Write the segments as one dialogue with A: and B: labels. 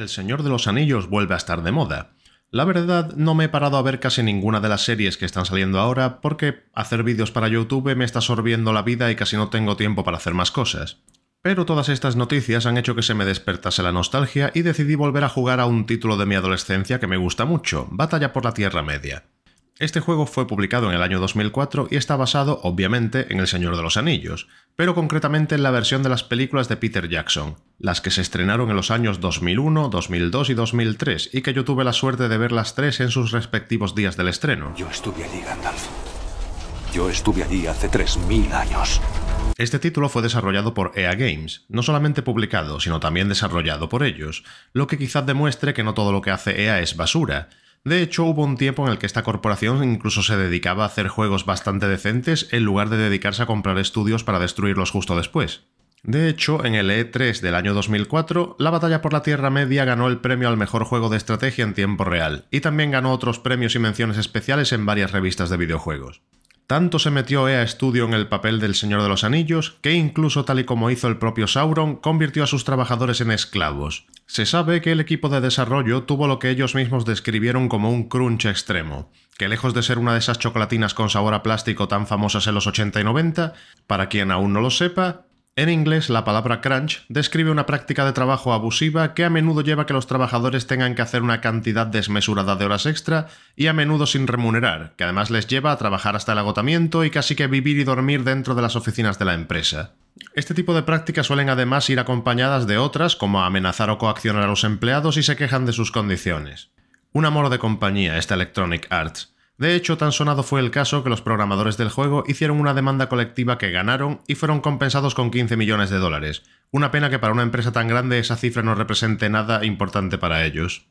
A: El Señor de los Anillos vuelve a estar de moda. La verdad, no me he parado a ver casi ninguna de las series que están saliendo ahora porque hacer vídeos para YouTube me está sorbiendo la vida y casi no tengo tiempo para hacer más cosas. Pero todas estas noticias han hecho que se me despertase la nostalgia y decidí volver a jugar a un título de mi adolescencia que me gusta mucho, Batalla por la Tierra Media. Este juego fue publicado en el año 2004 y está basado, obviamente, en El Señor de los Anillos, pero concretamente en la versión de las películas de Peter Jackson, las que se estrenaron en los años 2001, 2002 y 2003, y que yo tuve la suerte de ver las tres en sus respectivos días del estreno. Yo estuve allí, Gandalf. Yo estuve allí hace 3.000 años. Este título fue desarrollado por EA Games, no solamente publicado, sino también desarrollado por ellos, lo que quizás demuestre que no todo lo que hace EA es basura, de hecho, hubo un tiempo en el que esta corporación incluso se dedicaba a hacer juegos bastante decentes en lugar de dedicarse a comprar estudios para destruirlos justo después. De hecho, en el E3 del año 2004, la batalla por la Tierra Media ganó el premio al mejor juego de estrategia en tiempo real, y también ganó otros premios y menciones especiales en varias revistas de videojuegos. Tanto se metió EA estudio en el papel del Señor de los Anillos que incluso tal y como hizo el propio Sauron, convirtió a sus trabajadores en esclavos. Se sabe que el equipo de desarrollo tuvo lo que ellos mismos describieron como un crunch extremo, que lejos de ser una de esas chocolatinas con sabor a plástico tan famosas en los 80 y 90, para quien aún no lo sepa, en inglés, la palabra crunch describe una práctica de trabajo abusiva que a menudo lleva a que los trabajadores tengan que hacer una cantidad desmesurada de horas extra y a menudo sin remunerar, que además les lleva a trabajar hasta el agotamiento y casi que vivir y dormir dentro de las oficinas de la empresa. Este tipo de prácticas suelen además ir acompañadas de otras como amenazar o coaccionar a los empleados y se quejan de sus condiciones. Un amor de compañía, esta Electronic Arts. De hecho, tan sonado fue el caso que los programadores del juego hicieron una demanda colectiva que ganaron y fueron compensados con 15 millones de dólares. Una pena que para una empresa tan grande esa cifra no represente nada importante para ellos.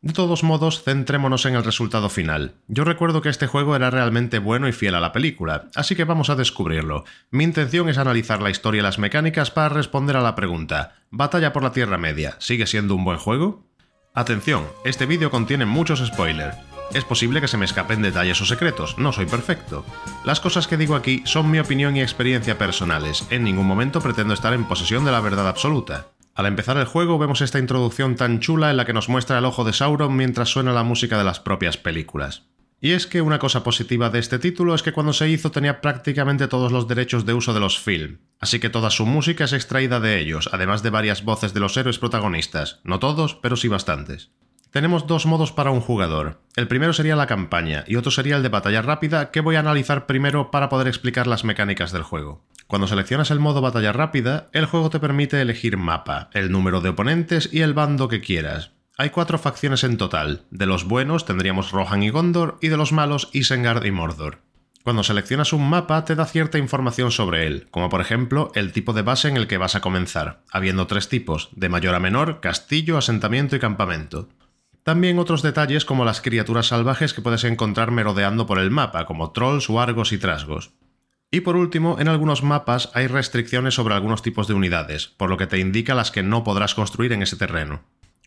A: De todos modos, centrémonos en el resultado final. Yo recuerdo que este juego era realmente bueno y fiel a la película, así que vamos a descubrirlo. Mi intención es analizar la historia y las mecánicas para responder a la pregunta, ¿Batalla por la Tierra Media sigue siendo un buen juego? Atención, este vídeo contiene muchos spoilers. Es posible que se me escapen detalles o secretos, no soy perfecto. Las cosas que digo aquí son mi opinión y experiencia personales, en ningún momento pretendo estar en posesión de la verdad absoluta. Al empezar el juego vemos esta introducción tan chula en la que nos muestra el ojo de Sauron mientras suena la música de las propias películas. Y es que una cosa positiva de este título es que cuando se hizo tenía prácticamente todos los derechos de uso de los film, así que toda su música es extraída de ellos, además de varias voces de los héroes protagonistas, no todos, pero sí bastantes. Tenemos dos modos para un jugador. El primero sería la campaña y otro sería el de batalla rápida que voy a analizar primero para poder explicar las mecánicas del juego. Cuando seleccionas el modo batalla rápida, el juego te permite elegir mapa, el número de oponentes y el bando que quieras. Hay cuatro facciones en total. De los buenos tendríamos Rohan y Gondor y de los malos Isengard y Mordor. Cuando seleccionas un mapa te da cierta información sobre él, como por ejemplo el tipo de base en el que vas a comenzar, habiendo tres tipos, de mayor a menor, castillo, asentamiento y campamento. También otros detalles como las criaturas salvajes que puedes encontrar merodeando por el mapa, como trolls, argos y trasgos. Y por último, en algunos mapas hay restricciones sobre algunos tipos de unidades, por lo que te indica las que no podrás construir en ese terreno.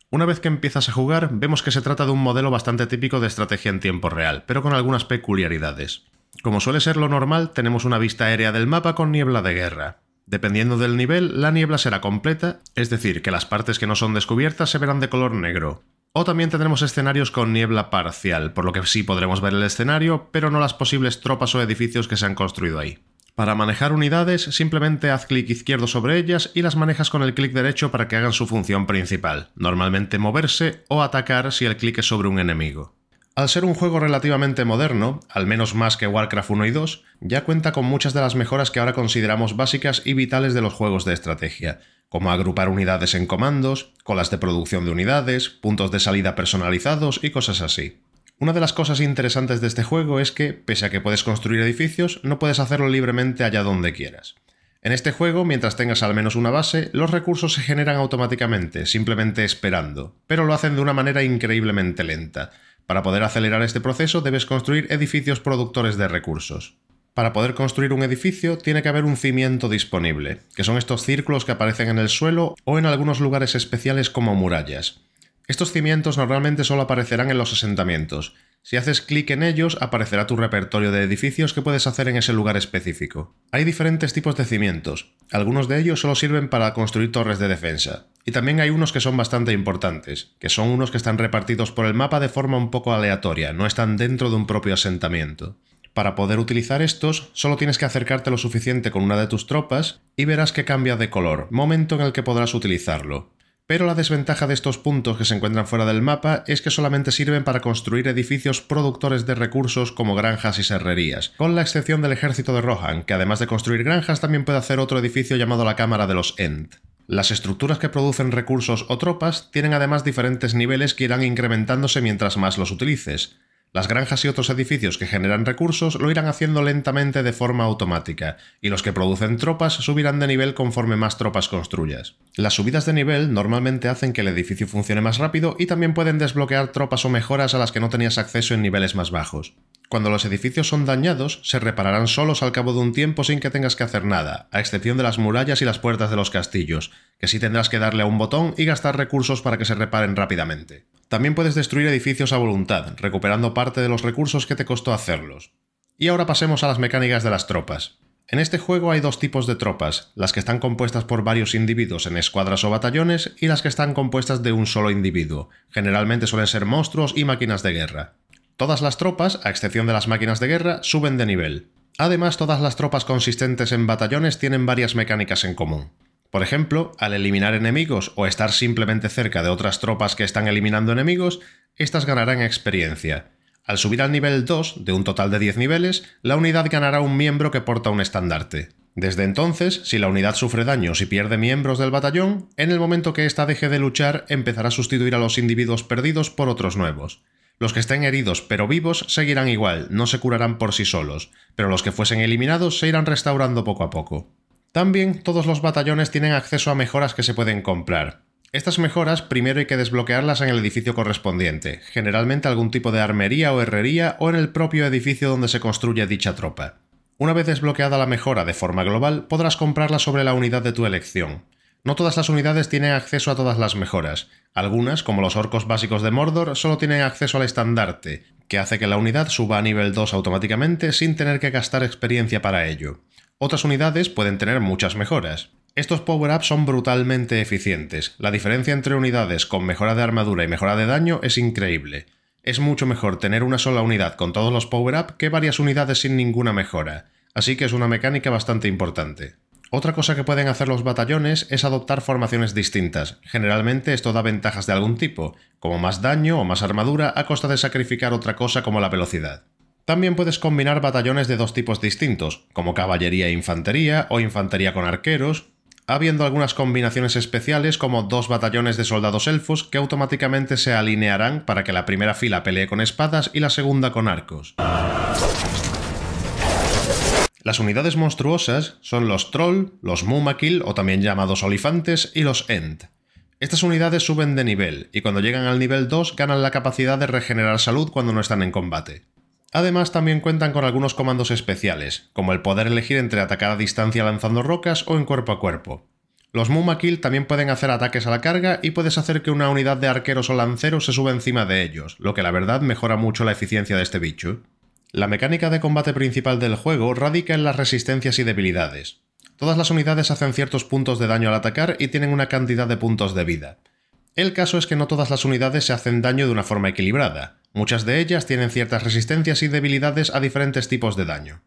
A: Una vez que empiezas a jugar, vemos que se trata de un modelo bastante típico de estrategia en tiempo real, pero con algunas peculiaridades. Como suele ser lo normal, tenemos una vista aérea del mapa con niebla de guerra. Dependiendo del nivel, la niebla será completa, es decir, que las partes que no son descubiertas se verán de color negro, o también tendremos escenarios con niebla parcial, por lo que sí podremos ver el escenario, pero no las posibles tropas o edificios que se han construido ahí. Para manejar unidades, simplemente haz clic izquierdo sobre ellas y las manejas con el clic derecho para que hagan su función principal, normalmente moverse o atacar si el clic es sobre un enemigo. Al ser un juego relativamente moderno, al menos más que Warcraft 1 y 2, ya cuenta con muchas de las mejoras que ahora consideramos básicas y vitales de los juegos de estrategia, como agrupar unidades en comandos, colas de producción de unidades, puntos de salida personalizados y cosas así. Una de las cosas interesantes de este juego es que, pese a que puedes construir edificios, no puedes hacerlo libremente allá donde quieras. En este juego, mientras tengas al menos una base, los recursos se generan automáticamente, simplemente esperando, pero lo hacen de una manera increíblemente lenta. Para poder acelerar este proceso debes construir edificios productores de recursos. Para poder construir un edificio tiene que haber un cimiento disponible, que son estos círculos que aparecen en el suelo o en algunos lugares especiales como murallas. Estos cimientos normalmente solo aparecerán en los asentamientos. Si haces clic en ellos, aparecerá tu repertorio de edificios que puedes hacer en ese lugar específico. Hay diferentes tipos de cimientos. Algunos de ellos solo sirven para construir torres de defensa. Y también hay unos que son bastante importantes, que son unos que están repartidos por el mapa de forma un poco aleatoria, no están dentro de un propio asentamiento. Para poder utilizar estos, solo tienes que acercarte lo suficiente con una de tus tropas y verás que cambia de color, momento en el que podrás utilizarlo. Pero la desventaja de estos puntos que se encuentran fuera del mapa es que solamente sirven para construir edificios productores de recursos como granjas y serrerías, con la excepción del ejército de Rohan, que además de construir granjas también puede hacer otro edificio llamado la Cámara de los End. Las estructuras que producen recursos o tropas tienen además diferentes niveles que irán incrementándose mientras más los utilices. Las granjas y otros edificios que generan recursos lo irán haciendo lentamente de forma automática, y los que producen tropas subirán de nivel conforme más tropas construyas. Las subidas de nivel normalmente hacen que el edificio funcione más rápido y también pueden desbloquear tropas o mejoras a las que no tenías acceso en niveles más bajos. Cuando los edificios son dañados, se repararán solos al cabo de un tiempo sin que tengas que hacer nada, a excepción de las murallas y las puertas de los castillos, que sí tendrás que darle a un botón y gastar recursos para que se reparen rápidamente. También puedes destruir edificios a voluntad, recuperando parte de los recursos que te costó hacerlos. Y ahora pasemos a las mecánicas de las tropas. En este juego hay dos tipos de tropas, las que están compuestas por varios individuos en escuadras o batallones y las que están compuestas de un solo individuo. Generalmente suelen ser monstruos y máquinas de guerra. Todas las tropas, a excepción de las máquinas de guerra, suben de nivel. Además, todas las tropas consistentes en batallones tienen varias mecánicas en común. Por ejemplo, al eliminar enemigos o estar simplemente cerca de otras tropas que están eliminando enemigos, estas ganarán experiencia. Al subir al nivel 2, de un total de 10 niveles, la unidad ganará un miembro que porta un estandarte. Desde entonces, si la unidad sufre daños y pierde miembros del batallón, en el momento que ésta deje de luchar empezará a sustituir a los individuos perdidos por otros nuevos. Los que estén heridos pero vivos seguirán igual, no se curarán por sí solos, pero los que fuesen eliminados se irán restaurando poco a poco. También todos los batallones tienen acceso a mejoras que se pueden comprar. Estas mejoras primero hay que desbloquearlas en el edificio correspondiente, generalmente algún tipo de armería o herrería o en el propio edificio donde se construye dicha tropa. Una vez desbloqueada la mejora de forma global, podrás comprarla sobre la unidad de tu elección. No todas las unidades tienen acceso a todas las mejoras. Algunas, como los orcos básicos de Mordor, solo tienen acceso al estandarte, que hace que la unidad suba a nivel 2 automáticamente sin tener que gastar experiencia para ello. Otras unidades pueden tener muchas mejoras. Estos power-ups son brutalmente eficientes. La diferencia entre unidades con mejora de armadura y mejora de daño es increíble. Es mucho mejor tener una sola unidad con todos los power ups que varias unidades sin ninguna mejora, así que es una mecánica bastante importante. Otra cosa que pueden hacer los batallones es adoptar formaciones distintas. Generalmente esto da ventajas de algún tipo, como más daño o más armadura a costa de sacrificar otra cosa como la velocidad. También puedes combinar batallones de dos tipos distintos, como caballería e infantería o infantería con arqueros, habiendo algunas combinaciones especiales como dos batallones de soldados elfos que automáticamente se alinearán para que la primera fila pelee con espadas y la segunda con arcos. Las unidades monstruosas son los Troll, los Mumakil o también llamados Olifantes y los Ent. Estas unidades suben de nivel y cuando llegan al nivel 2 ganan la capacidad de regenerar salud cuando no están en combate. Además también cuentan con algunos comandos especiales, como el poder elegir entre atacar a distancia lanzando rocas o en cuerpo a cuerpo. Los Mumakil también pueden hacer ataques a la carga y puedes hacer que una unidad de arqueros o lanceros se suba encima de ellos, lo que la verdad mejora mucho la eficiencia de este bicho. La mecánica de combate principal del juego radica en las resistencias y debilidades. Todas las unidades hacen ciertos puntos de daño al atacar y tienen una cantidad de puntos de vida. El caso es que no todas las unidades se hacen daño de una forma equilibrada, muchas de ellas tienen ciertas resistencias y debilidades a diferentes tipos de daño.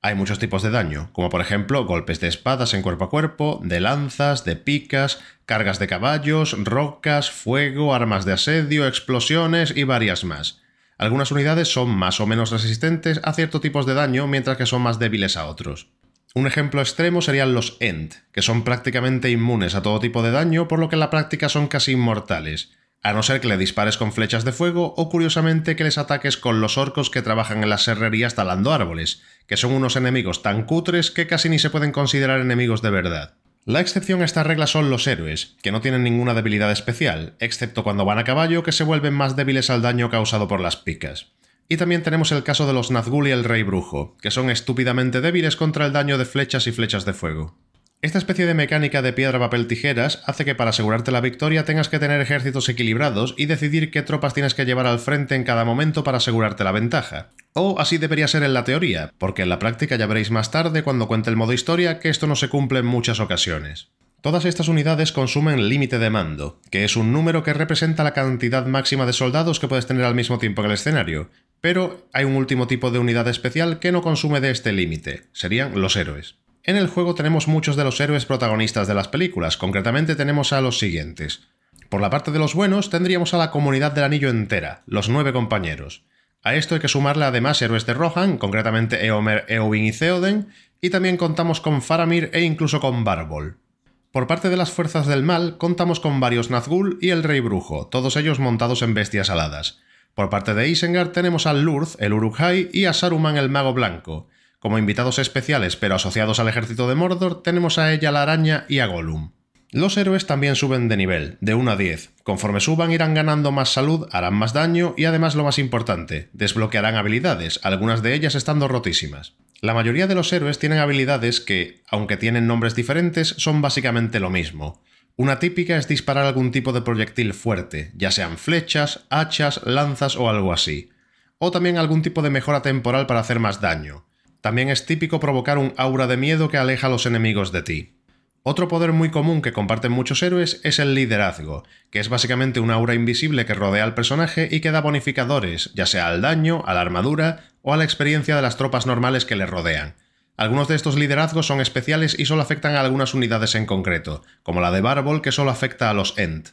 A: Hay muchos tipos de daño, como por ejemplo golpes de espadas en cuerpo a cuerpo, de lanzas, de picas, cargas de caballos, rocas, fuego, armas de asedio, explosiones y varias más. Algunas unidades son más o menos resistentes a ciertos tipos de daño, mientras que son más débiles a otros. Un ejemplo extremo serían los Ent, que son prácticamente inmunes a todo tipo de daño, por lo que en la práctica son casi inmortales, a no ser que le dispares con flechas de fuego o curiosamente que les ataques con los orcos que trabajan en las serrerías talando árboles, que son unos enemigos tan cutres que casi ni se pueden considerar enemigos de verdad. La excepción a esta regla son los héroes, que no tienen ninguna debilidad especial, excepto cuando van a caballo que se vuelven más débiles al daño causado por las picas. Y también tenemos el caso de los Nazgûl y el Rey Brujo, que son estúpidamente débiles contra el daño de flechas y flechas de fuego. Esta especie de mecánica de piedra, papel, tijeras hace que para asegurarte la victoria tengas que tener ejércitos equilibrados y decidir qué tropas tienes que llevar al frente en cada momento para asegurarte la ventaja. O así debería ser en la teoría, porque en la práctica ya veréis más tarde cuando cuente el modo historia que esto no se cumple en muchas ocasiones. Todas estas unidades consumen límite de mando, que es un número que representa la cantidad máxima de soldados que puedes tener al mismo tiempo en el escenario, pero hay un último tipo de unidad especial que no consume de este límite, serían los héroes. En el juego tenemos muchos de los héroes protagonistas de las películas, concretamente tenemos a los siguientes. Por la parte de los buenos tendríamos a la comunidad del anillo entera, los nueve compañeros. A esto hay que sumarle además héroes de Rohan, concretamente Eomer, Eowyn y Theoden, y también contamos con Faramir e incluso con Barbol. Por parte de las fuerzas del mal, contamos con varios Nazgûl y el Rey Brujo, todos ellos montados en bestias aladas. Por parte de Isengard tenemos al Lurth, el Uruk-hai, y a Saruman el Mago Blanco, como invitados especiales, pero asociados al ejército de Mordor, tenemos a ella la araña y a Gollum. Los héroes también suben de nivel, de 1 a 10. Conforme suban irán ganando más salud, harán más daño y además lo más importante, desbloquearán habilidades, algunas de ellas estando rotísimas. La mayoría de los héroes tienen habilidades que, aunque tienen nombres diferentes, son básicamente lo mismo. Una típica es disparar algún tipo de proyectil fuerte, ya sean flechas, hachas, lanzas o algo así. O también algún tipo de mejora temporal para hacer más daño. También es típico provocar un aura de miedo que aleja a los enemigos de ti. Otro poder muy común que comparten muchos héroes es el liderazgo, que es básicamente un aura invisible que rodea al personaje y que da bonificadores, ya sea al daño, a la armadura o a la experiencia de las tropas normales que le rodean. Algunos de estos liderazgos son especiales y solo afectan a algunas unidades en concreto, como la de Barbol que solo afecta a los Ent.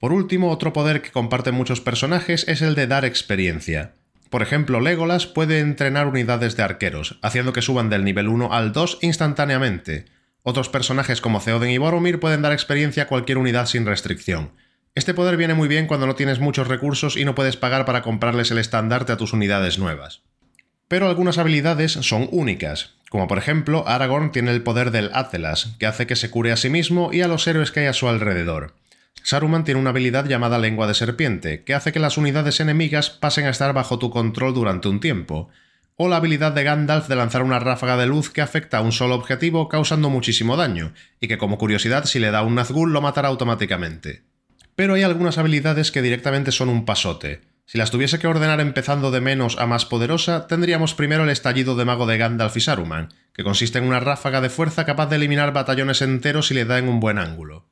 A: Por último, otro poder que comparten muchos personajes es el de dar experiencia. Por ejemplo, Legolas puede entrenar unidades de arqueros, haciendo que suban del nivel 1 al 2 instantáneamente. Otros personajes como Theoden y Boromir pueden dar experiencia a cualquier unidad sin restricción. Este poder viene muy bien cuando no tienes muchos recursos y no puedes pagar para comprarles el estandarte a tus unidades nuevas. Pero algunas habilidades son únicas, como por ejemplo Aragorn tiene el poder del Atlas, que hace que se cure a sí mismo y a los héroes que hay a su alrededor. Saruman tiene una habilidad llamada lengua de serpiente, que hace que las unidades enemigas pasen a estar bajo tu control durante un tiempo, o la habilidad de Gandalf de lanzar una ráfaga de luz que afecta a un solo objetivo causando muchísimo daño, y que como curiosidad si le da un Nazgûl lo matará automáticamente. Pero hay algunas habilidades que directamente son un pasote. Si las tuviese que ordenar empezando de menos a más poderosa, tendríamos primero el estallido de mago de Gandalf y Saruman, que consiste en una ráfaga de fuerza capaz de eliminar batallones enteros si le da en un buen ángulo.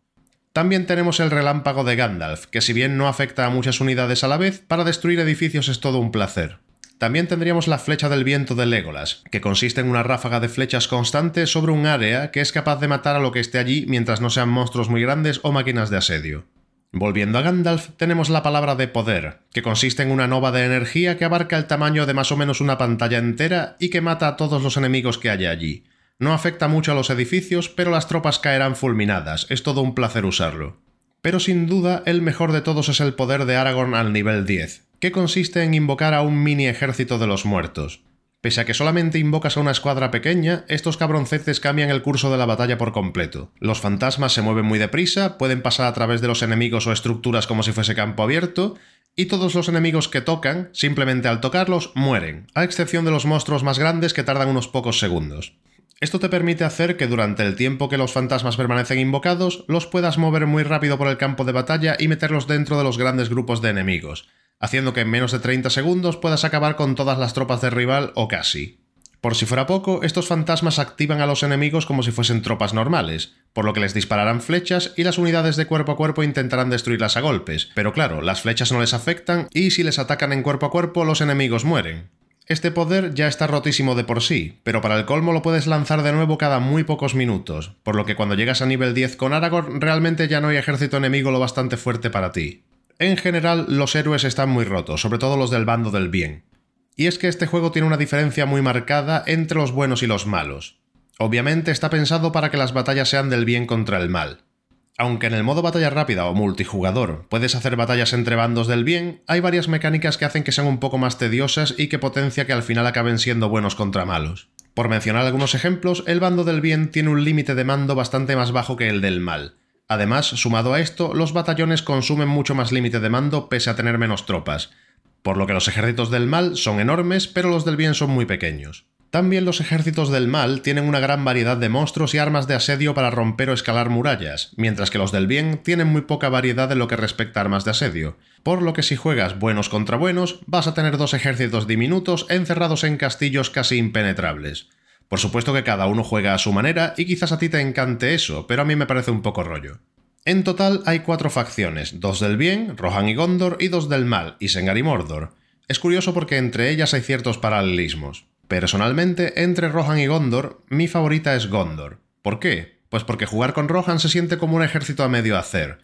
A: También tenemos el relámpago de Gandalf, que si bien no afecta a muchas unidades a la vez, para destruir edificios es todo un placer. También tendríamos la flecha del viento de Legolas, que consiste en una ráfaga de flechas constantes sobre un área que es capaz de matar a lo que esté allí mientras no sean monstruos muy grandes o máquinas de asedio. Volviendo a Gandalf, tenemos la palabra de poder, que consiste en una nova de energía que abarca el tamaño de más o menos una pantalla entera y que mata a todos los enemigos que haya allí. No afecta mucho a los edificios, pero las tropas caerán fulminadas, es todo un placer usarlo. Pero sin duda, el mejor de todos es el poder de Aragorn al nivel 10, que consiste en invocar a un mini ejército de los muertos. Pese a que solamente invocas a una escuadra pequeña, estos cabroncetes cambian el curso de la batalla por completo. Los fantasmas se mueven muy deprisa, pueden pasar a través de los enemigos o estructuras como si fuese campo abierto, y todos los enemigos que tocan, simplemente al tocarlos, mueren, a excepción de los monstruos más grandes que tardan unos pocos segundos. Esto te permite hacer que durante el tiempo que los fantasmas permanecen invocados, los puedas mover muy rápido por el campo de batalla y meterlos dentro de los grandes grupos de enemigos, haciendo que en menos de 30 segundos puedas acabar con todas las tropas del rival o casi. Por si fuera poco, estos fantasmas activan a los enemigos como si fuesen tropas normales, por lo que les dispararán flechas y las unidades de cuerpo a cuerpo intentarán destruirlas a golpes, pero claro, las flechas no les afectan y si les atacan en cuerpo a cuerpo los enemigos mueren. Este poder ya está rotísimo de por sí, pero para el colmo lo puedes lanzar de nuevo cada muy pocos minutos, por lo que cuando llegas a nivel 10 con Aragorn realmente ya no hay ejército enemigo lo bastante fuerte para ti. En general, los héroes están muy rotos, sobre todo los del bando del bien. Y es que este juego tiene una diferencia muy marcada entre los buenos y los malos. Obviamente está pensado para que las batallas sean del bien contra el mal. Aunque en el modo batalla rápida o multijugador puedes hacer batallas entre bandos del bien, hay varias mecánicas que hacen que sean un poco más tediosas y que potencia que al final acaben siendo buenos contra malos. Por mencionar algunos ejemplos, el bando del bien tiene un límite de mando bastante más bajo que el del mal. Además, sumado a esto, los batallones consumen mucho más límite de mando pese a tener menos tropas, por lo que los ejércitos del mal son enormes pero los del bien son muy pequeños. También los ejércitos del mal tienen una gran variedad de monstruos y armas de asedio para romper o escalar murallas, mientras que los del bien tienen muy poca variedad en lo que respecta a armas de asedio, por lo que si juegas buenos contra buenos, vas a tener dos ejércitos diminutos encerrados en castillos casi impenetrables. Por supuesto que cada uno juega a su manera y quizás a ti te encante eso, pero a mí me parece un poco rollo. En total hay cuatro facciones, dos del bien, Rohan y Gondor, y dos del mal, Isengar y Mordor. Es curioso porque entre ellas hay ciertos paralelismos. Personalmente, entre Rohan y Gondor, mi favorita es Gondor. ¿Por qué? Pues porque jugar con Rohan se siente como un ejército a medio hacer.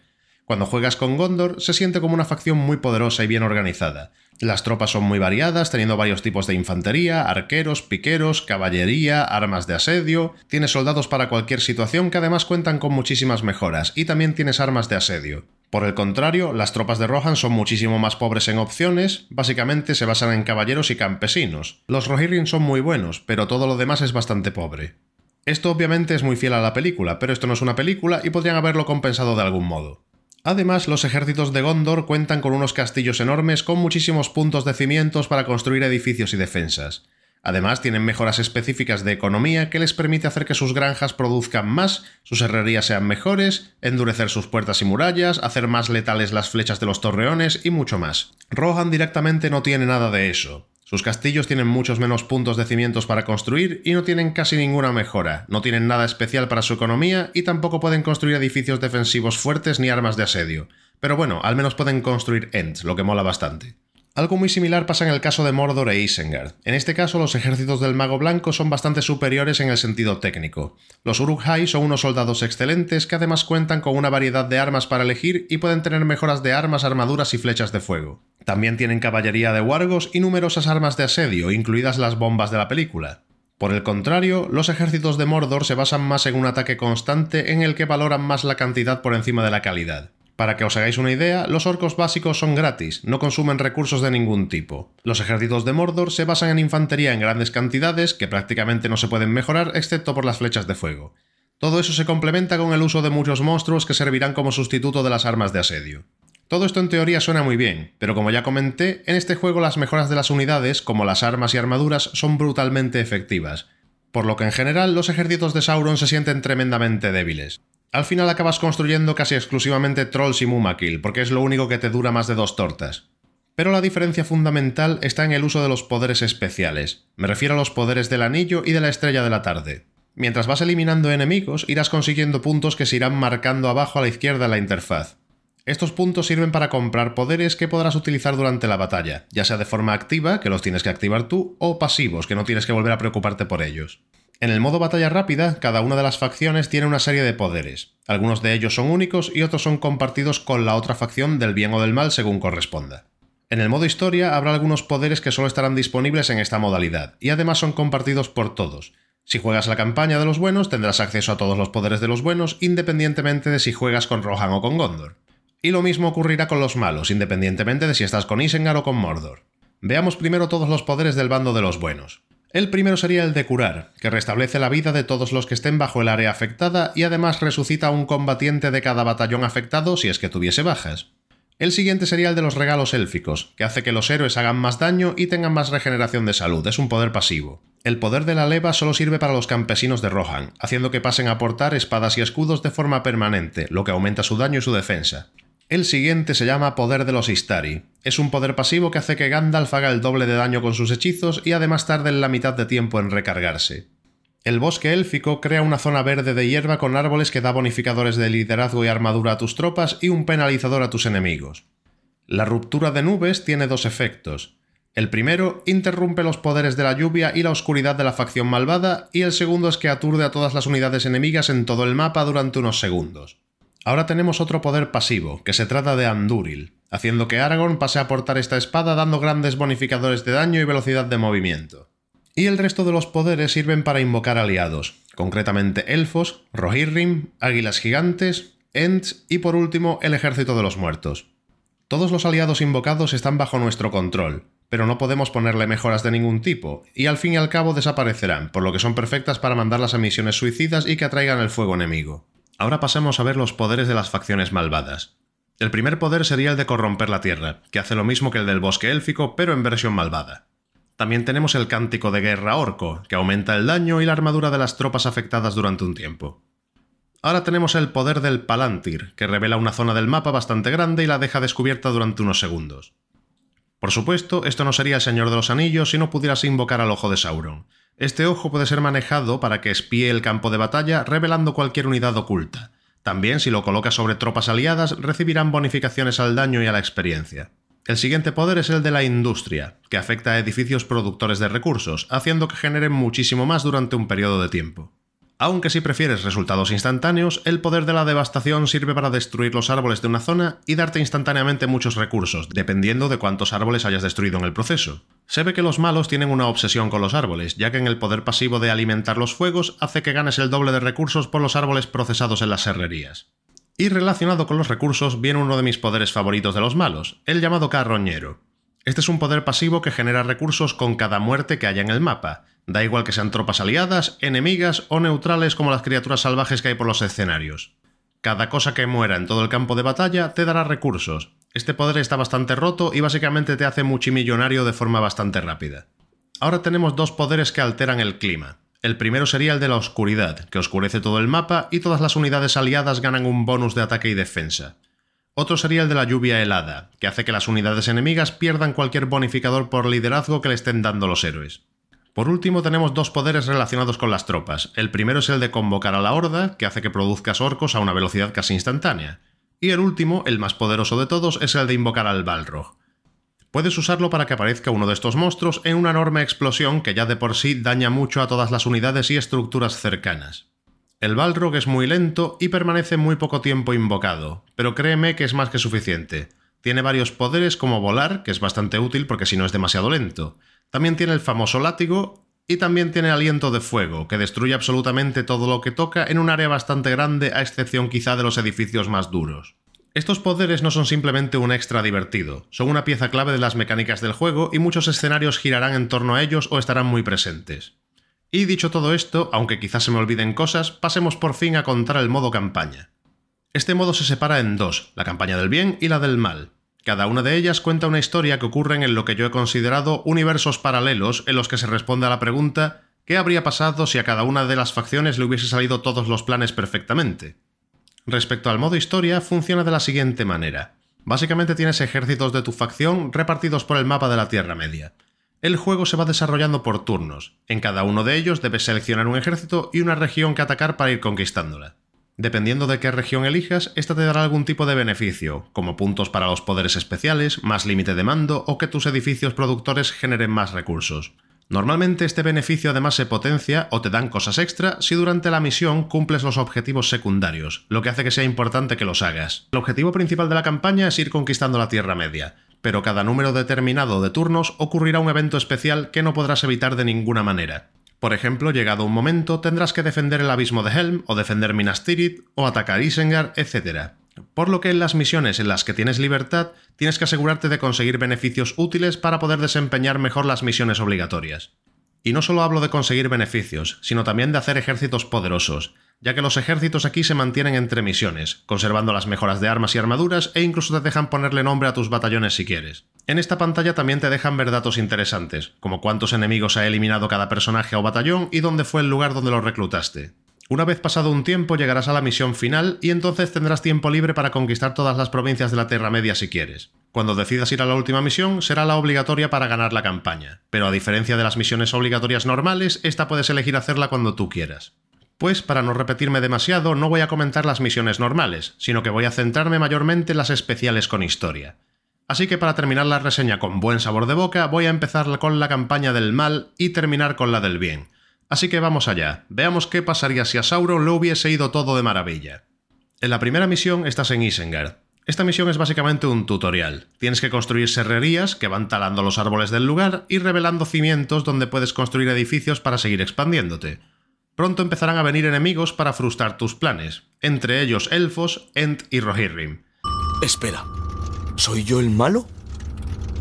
A: Cuando juegas con Gondor, se siente como una facción muy poderosa y bien organizada, las tropas son muy variadas, teniendo varios tipos de infantería, arqueros, piqueros, caballería, armas de asedio. Tienes soldados para cualquier situación que además cuentan con muchísimas mejoras, y también tienes armas de asedio. Por el contrario, las tropas de Rohan son muchísimo más pobres en opciones, básicamente se basan en caballeros y campesinos. Los Rohirrim son muy buenos, pero todo lo demás es bastante pobre. Esto obviamente es muy fiel a la película, pero esto no es una película y podrían haberlo compensado de algún modo. Además, los ejércitos de Gondor cuentan con unos castillos enormes con muchísimos puntos de cimientos para construir edificios y defensas. Además, tienen mejoras específicas de economía que les permite hacer que sus granjas produzcan más, sus herrerías sean mejores, endurecer sus puertas y murallas, hacer más letales las flechas de los torreones y mucho más. Rohan directamente no tiene nada de eso. Sus castillos tienen muchos menos puntos de cimientos para construir y no tienen casi ninguna mejora, no tienen nada especial para su economía y tampoco pueden construir edificios defensivos fuertes ni armas de asedio. Pero bueno, al menos pueden construir Ents, lo que mola bastante. Algo muy similar pasa en el caso de Mordor e Isengard. En este caso, los ejércitos del Mago Blanco son bastante superiores en el sentido técnico. Los uruk son unos soldados excelentes que además cuentan con una variedad de armas para elegir y pueden tener mejoras de armas, armaduras y flechas de fuego. También tienen caballería de wargos y numerosas armas de asedio, incluidas las bombas de la película. Por el contrario, los ejércitos de Mordor se basan más en un ataque constante en el que valoran más la cantidad por encima de la calidad. Para que os hagáis una idea, los orcos básicos son gratis, no consumen recursos de ningún tipo. Los ejércitos de Mordor se basan en infantería en grandes cantidades que prácticamente no se pueden mejorar excepto por las flechas de fuego. Todo eso se complementa con el uso de muchos monstruos que servirán como sustituto de las armas de asedio. Todo esto en teoría suena muy bien, pero como ya comenté, en este juego las mejoras de las unidades, como las armas y armaduras, son brutalmente efectivas, por lo que en general los ejércitos de Sauron se sienten tremendamente débiles. Al final acabas construyendo casi exclusivamente trolls y mumakil, porque es lo único que te dura más de dos tortas. Pero la diferencia fundamental está en el uso de los poderes especiales. Me refiero a los poderes del anillo y de la estrella de la tarde. Mientras vas eliminando enemigos, irás consiguiendo puntos que se irán marcando abajo a la izquierda de la interfaz. Estos puntos sirven para comprar poderes que podrás utilizar durante la batalla, ya sea de forma activa, que los tienes que activar tú, o pasivos, que no tienes que volver a preocuparte por ellos. En el modo batalla rápida, cada una de las facciones tiene una serie de poderes. Algunos de ellos son únicos y otros son compartidos con la otra facción del bien o del mal según corresponda. En el modo historia habrá algunos poderes que solo estarán disponibles en esta modalidad, y además son compartidos por todos. Si juegas la campaña de los buenos, tendrás acceso a todos los poderes de los buenos, independientemente de si juegas con Rohan o con Gondor. Y lo mismo ocurrirá con los malos, independientemente de si estás con Isengard o con Mordor. Veamos primero todos los poderes del bando de los buenos. El primero sería el de curar, que restablece la vida de todos los que estén bajo el área afectada y además resucita a un combatiente de cada batallón afectado si es que tuviese bajas. El siguiente sería el de los regalos élficos, que hace que los héroes hagan más daño y tengan más regeneración de salud, es un poder pasivo. El poder de la leva solo sirve para los campesinos de Rohan, haciendo que pasen a portar espadas y escudos de forma permanente, lo que aumenta su daño y su defensa. El siguiente se llama Poder de los Istari. Es un poder pasivo que hace que Gandalf haga el doble de daño con sus hechizos y además tarde la mitad de tiempo en recargarse. El bosque élfico crea una zona verde de hierba con árboles que da bonificadores de liderazgo y armadura a tus tropas y un penalizador a tus enemigos. La ruptura de nubes tiene dos efectos. El primero interrumpe los poderes de la lluvia y la oscuridad de la facción malvada y el segundo es que aturde a todas las unidades enemigas en todo el mapa durante unos segundos. Ahora tenemos otro poder pasivo, que se trata de Anduril, haciendo que Aragorn pase a portar esta espada dando grandes bonificadores de daño y velocidad de movimiento. Y el resto de los poderes sirven para invocar aliados, concretamente elfos, Rohirrim, águilas gigantes, Ents y por último el ejército de los muertos. Todos los aliados invocados están bajo nuestro control, pero no podemos ponerle mejoras de ningún tipo, y al fin y al cabo desaparecerán, por lo que son perfectas para mandarlas a misiones suicidas y que atraigan el fuego enemigo. Ahora pasemos a ver los poderes de las facciones malvadas. El primer poder sería el de corromper la tierra, que hace lo mismo que el del bosque élfico, pero en versión malvada. También tenemos el cántico de guerra orco, que aumenta el daño y la armadura de las tropas afectadas durante un tiempo. Ahora tenemos el poder del Palantir, que revela una zona del mapa bastante grande y la deja descubierta durante unos segundos. Por supuesto, esto no sería el Señor de los Anillos si no pudieras invocar al Ojo de Sauron, este ojo puede ser manejado para que espíe el campo de batalla revelando cualquier unidad oculta. También si lo coloca sobre tropas aliadas recibirán bonificaciones al daño y a la experiencia. El siguiente poder es el de la industria, que afecta a edificios productores de recursos, haciendo que generen muchísimo más durante un periodo de tiempo. Aunque si prefieres resultados instantáneos, el poder de la devastación sirve para destruir los árboles de una zona y darte instantáneamente muchos recursos, dependiendo de cuántos árboles hayas destruido en el proceso. Se ve que los malos tienen una obsesión con los árboles, ya que en el poder pasivo de alimentar los fuegos hace que ganes el doble de recursos por los árboles procesados en las herrerías. Y relacionado con los recursos viene uno de mis poderes favoritos de los malos, el llamado carroñero. Este es un poder pasivo que genera recursos con cada muerte que haya en el mapa. Da igual que sean tropas aliadas, enemigas o neutrales como las criaturas salvajes que hay por los escenarios. Cada cosa que muera en todo el campo de batalla te dará recursos. Este poder está bastante roto y básicamente te hace multimillonario de forma bastante rápida. Ahora tenemos dos poderes que alteran el clima. El primero sería el de la oscuridad, que oscurece todo el mapa y todas las unidades aliadas ganan un bonus de ataque y defensa. Otro sería el de la lluvia helada, que hace que las unidades enemigas pierdan cualquier bonificador por liderazgo que le estén dando los héroes. Por último tenemos dos poderes relacionados con las tropas. El primero es el de convocar a la horda, que hace que produzcas orcos a una velocidad casi instantánea. Y el último, el más poderoso de todos, es el de invocar al Balrog. Puedes usarlo para que aparezca uno de estos monstruos en una enorme explosión que ya de por sí daña mucho a todas las unidades y estructuras cercanas. El Balrog es muy lento y permanece muy poco tiempo invocado, pero créeme que es más que suficiente. Tiene varios poderes como volar, que es bastante útil porque si no es demasiado lento. También tiene el famoso látigo y también tiene aliento de fuego, que destruye absolutamente todo lo que toca en un área bastante grande, a excepción quizá de los edificios más duros. Estos poderes no son simplemente un extra divertido, son una pieza clave de las mecánicas del juego y muchos escenarios girarán en torno a ellos o estarán muy presentes. Y dicho todo esto, aunque quizás se me olviden cosas, pasemos por fin a contar el modo campaña. Este modo se separa en dos, la campaña del bien y la del mal. Cada una de ellas cuenta una historia que ocurre en lo que yo he considerado universos paralelos en los que se responde a la pregunta ¿qué habría pasado si a cada una de las facciones le hubiese salido todos los planes perfectamente? Respecto al modo historia, funciona de la siguiente manera. Básicamente tienes ejércitos de tu facción repartidos por el mapa de la Tierra Media. El juego se va desarrollando por turnos. En cada uno de ellos debes seleccionar un ejército y una región que atacar para ir conquistándola. Dependiendo de qué región elijas, esta te dará algún tipo de beneficio, como puntos para los poderes especiales, más límite de mando o que tus edificios productores generen más recursos. Normalmente este beneficio además se potencia o te dan cosas extra si durante la misión cumples los objetivos secundarios, lo que hace que sea importante que los hagas. El objetivo principal de la campaña es ir conquistando la Tierra Media pero cada número determinado de turnos ocurrirá un evento especial que no podrás evitar de ninguna manera. Por ejemplo, llegado un momento, tendrás que defender el abismo de Helm, o defender Minas Tirith, o atacar Isengard, etc. Por lo que en las misiones en las que tienes libertad, tienes que asegurarte de conseguir beneficios útiles para poder desempeñar mejor las misiones obligatorias. Y no solo hablo de conseguir beneficios, sino también de hacer ejércitos poderosos, ya que los ejércitos aquí se mantienen entre misiones, conservando las mejoras de armas y armaduras e incluso te dejan ponerle nombre a tus batallones si quieres. En esta pantalla también te dejan ver datos interesantes, como cuántos enemigos ha eliminado cada personaje o batallón y dónde fue el lugar donde lo reclutaste. Una vez pasado un tiempo llegarás a la misión final y entonces tendrás tiempo libre para conquistar todas las provincias de la Tierra Media si quieres. Cuando decidas ir a la última misión será la obligatoria para ganar la campaña, pero a diferencia de las misiones obligatorias normales, esta puedes elegir hacerla cuando tú quieras. Pues para no repetirme demasiado, no voy a comentar las misiones normales, sino que voy a centrarme mayormente en las especiales con historia. Así que para terminar la reseña con buen sabor de boca, voy a empezar con la campaña del mal y terminar con la del bien. Así que vamos allá, veamos qué pasaría si a Sauro lo hubiese ido todo de maravilla. En la primera misión estás en Isengard. Esta misión es básicamente un tutorial. Tienes que construir serrerías que van talando los árboles del lugar y revelando cimientos donde puedes construir edificios para seguir expandiéndote. Pronto empezarán a venir enemigos para frustrar tus planes, entre ellos elfos, Ent y Rohirrim. Espera, ¿soy yo el malo?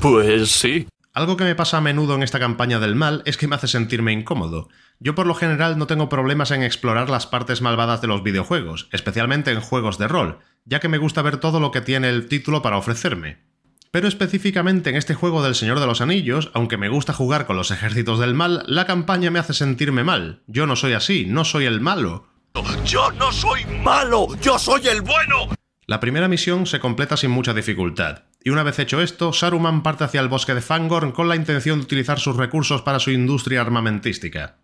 A: Pues sí. Algo que me pasa a menudo en esta campaña del mal es que me hace sentirme incómodo. Yo por lo general no tengo problemas en explorar las partes malvadas de los videojuegos, especialmente en juegos de rol, ya que me gusta ver todo lo que tiene el título para ofrecerme. Pero específicamente en este juego del Señor de los Anillos, aunque me gusta jugar con los ejércitos del mal, la campaña me hace sentirme mal. Yo no soy así, no soy el malo. Yo no soy malo, yo soy el bueno. La primera misión se completa sin mucha dificultad, y una vez hecho esto, Saruman parte hacia el bosque de Fangorn con la intención de utilizar sus recursos para su industria armamentística.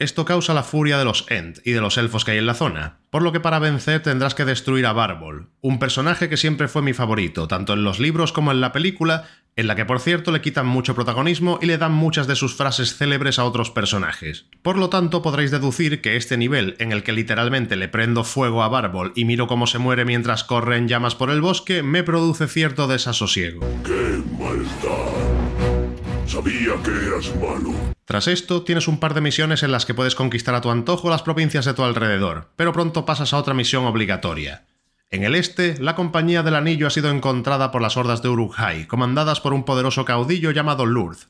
A: Esto causa la furia de los Ent y de los elfos que hay en la zona, por lo que para vencer tendrás que destruir a Barbol, un personaje que siempre fue mi favorito, tanto en los libros como en la película, en la que por cierto le quitan mucho protagonismo y le dan muchas de sus frases célebres a otros personajes. Por lo tanto podréis deducir que este nivel, en el que literalmente le prendo fuego a Barbol y miro cómo se muere mientras corren llamas por el bosque, me produce cierto desasosiego. ¡Qué maldad! Sabía que eras malo. Tras esto, tienes un par de misiones en las que puedes conquistar a tu antojo las provincias de tu alrededor, pero pronto pasas a otra misión obligatoria. En el este, la Compañía del Anillo ha sido encontrada por las hordas de uruk comandadas por un poderoso caudillo llamado Lurth.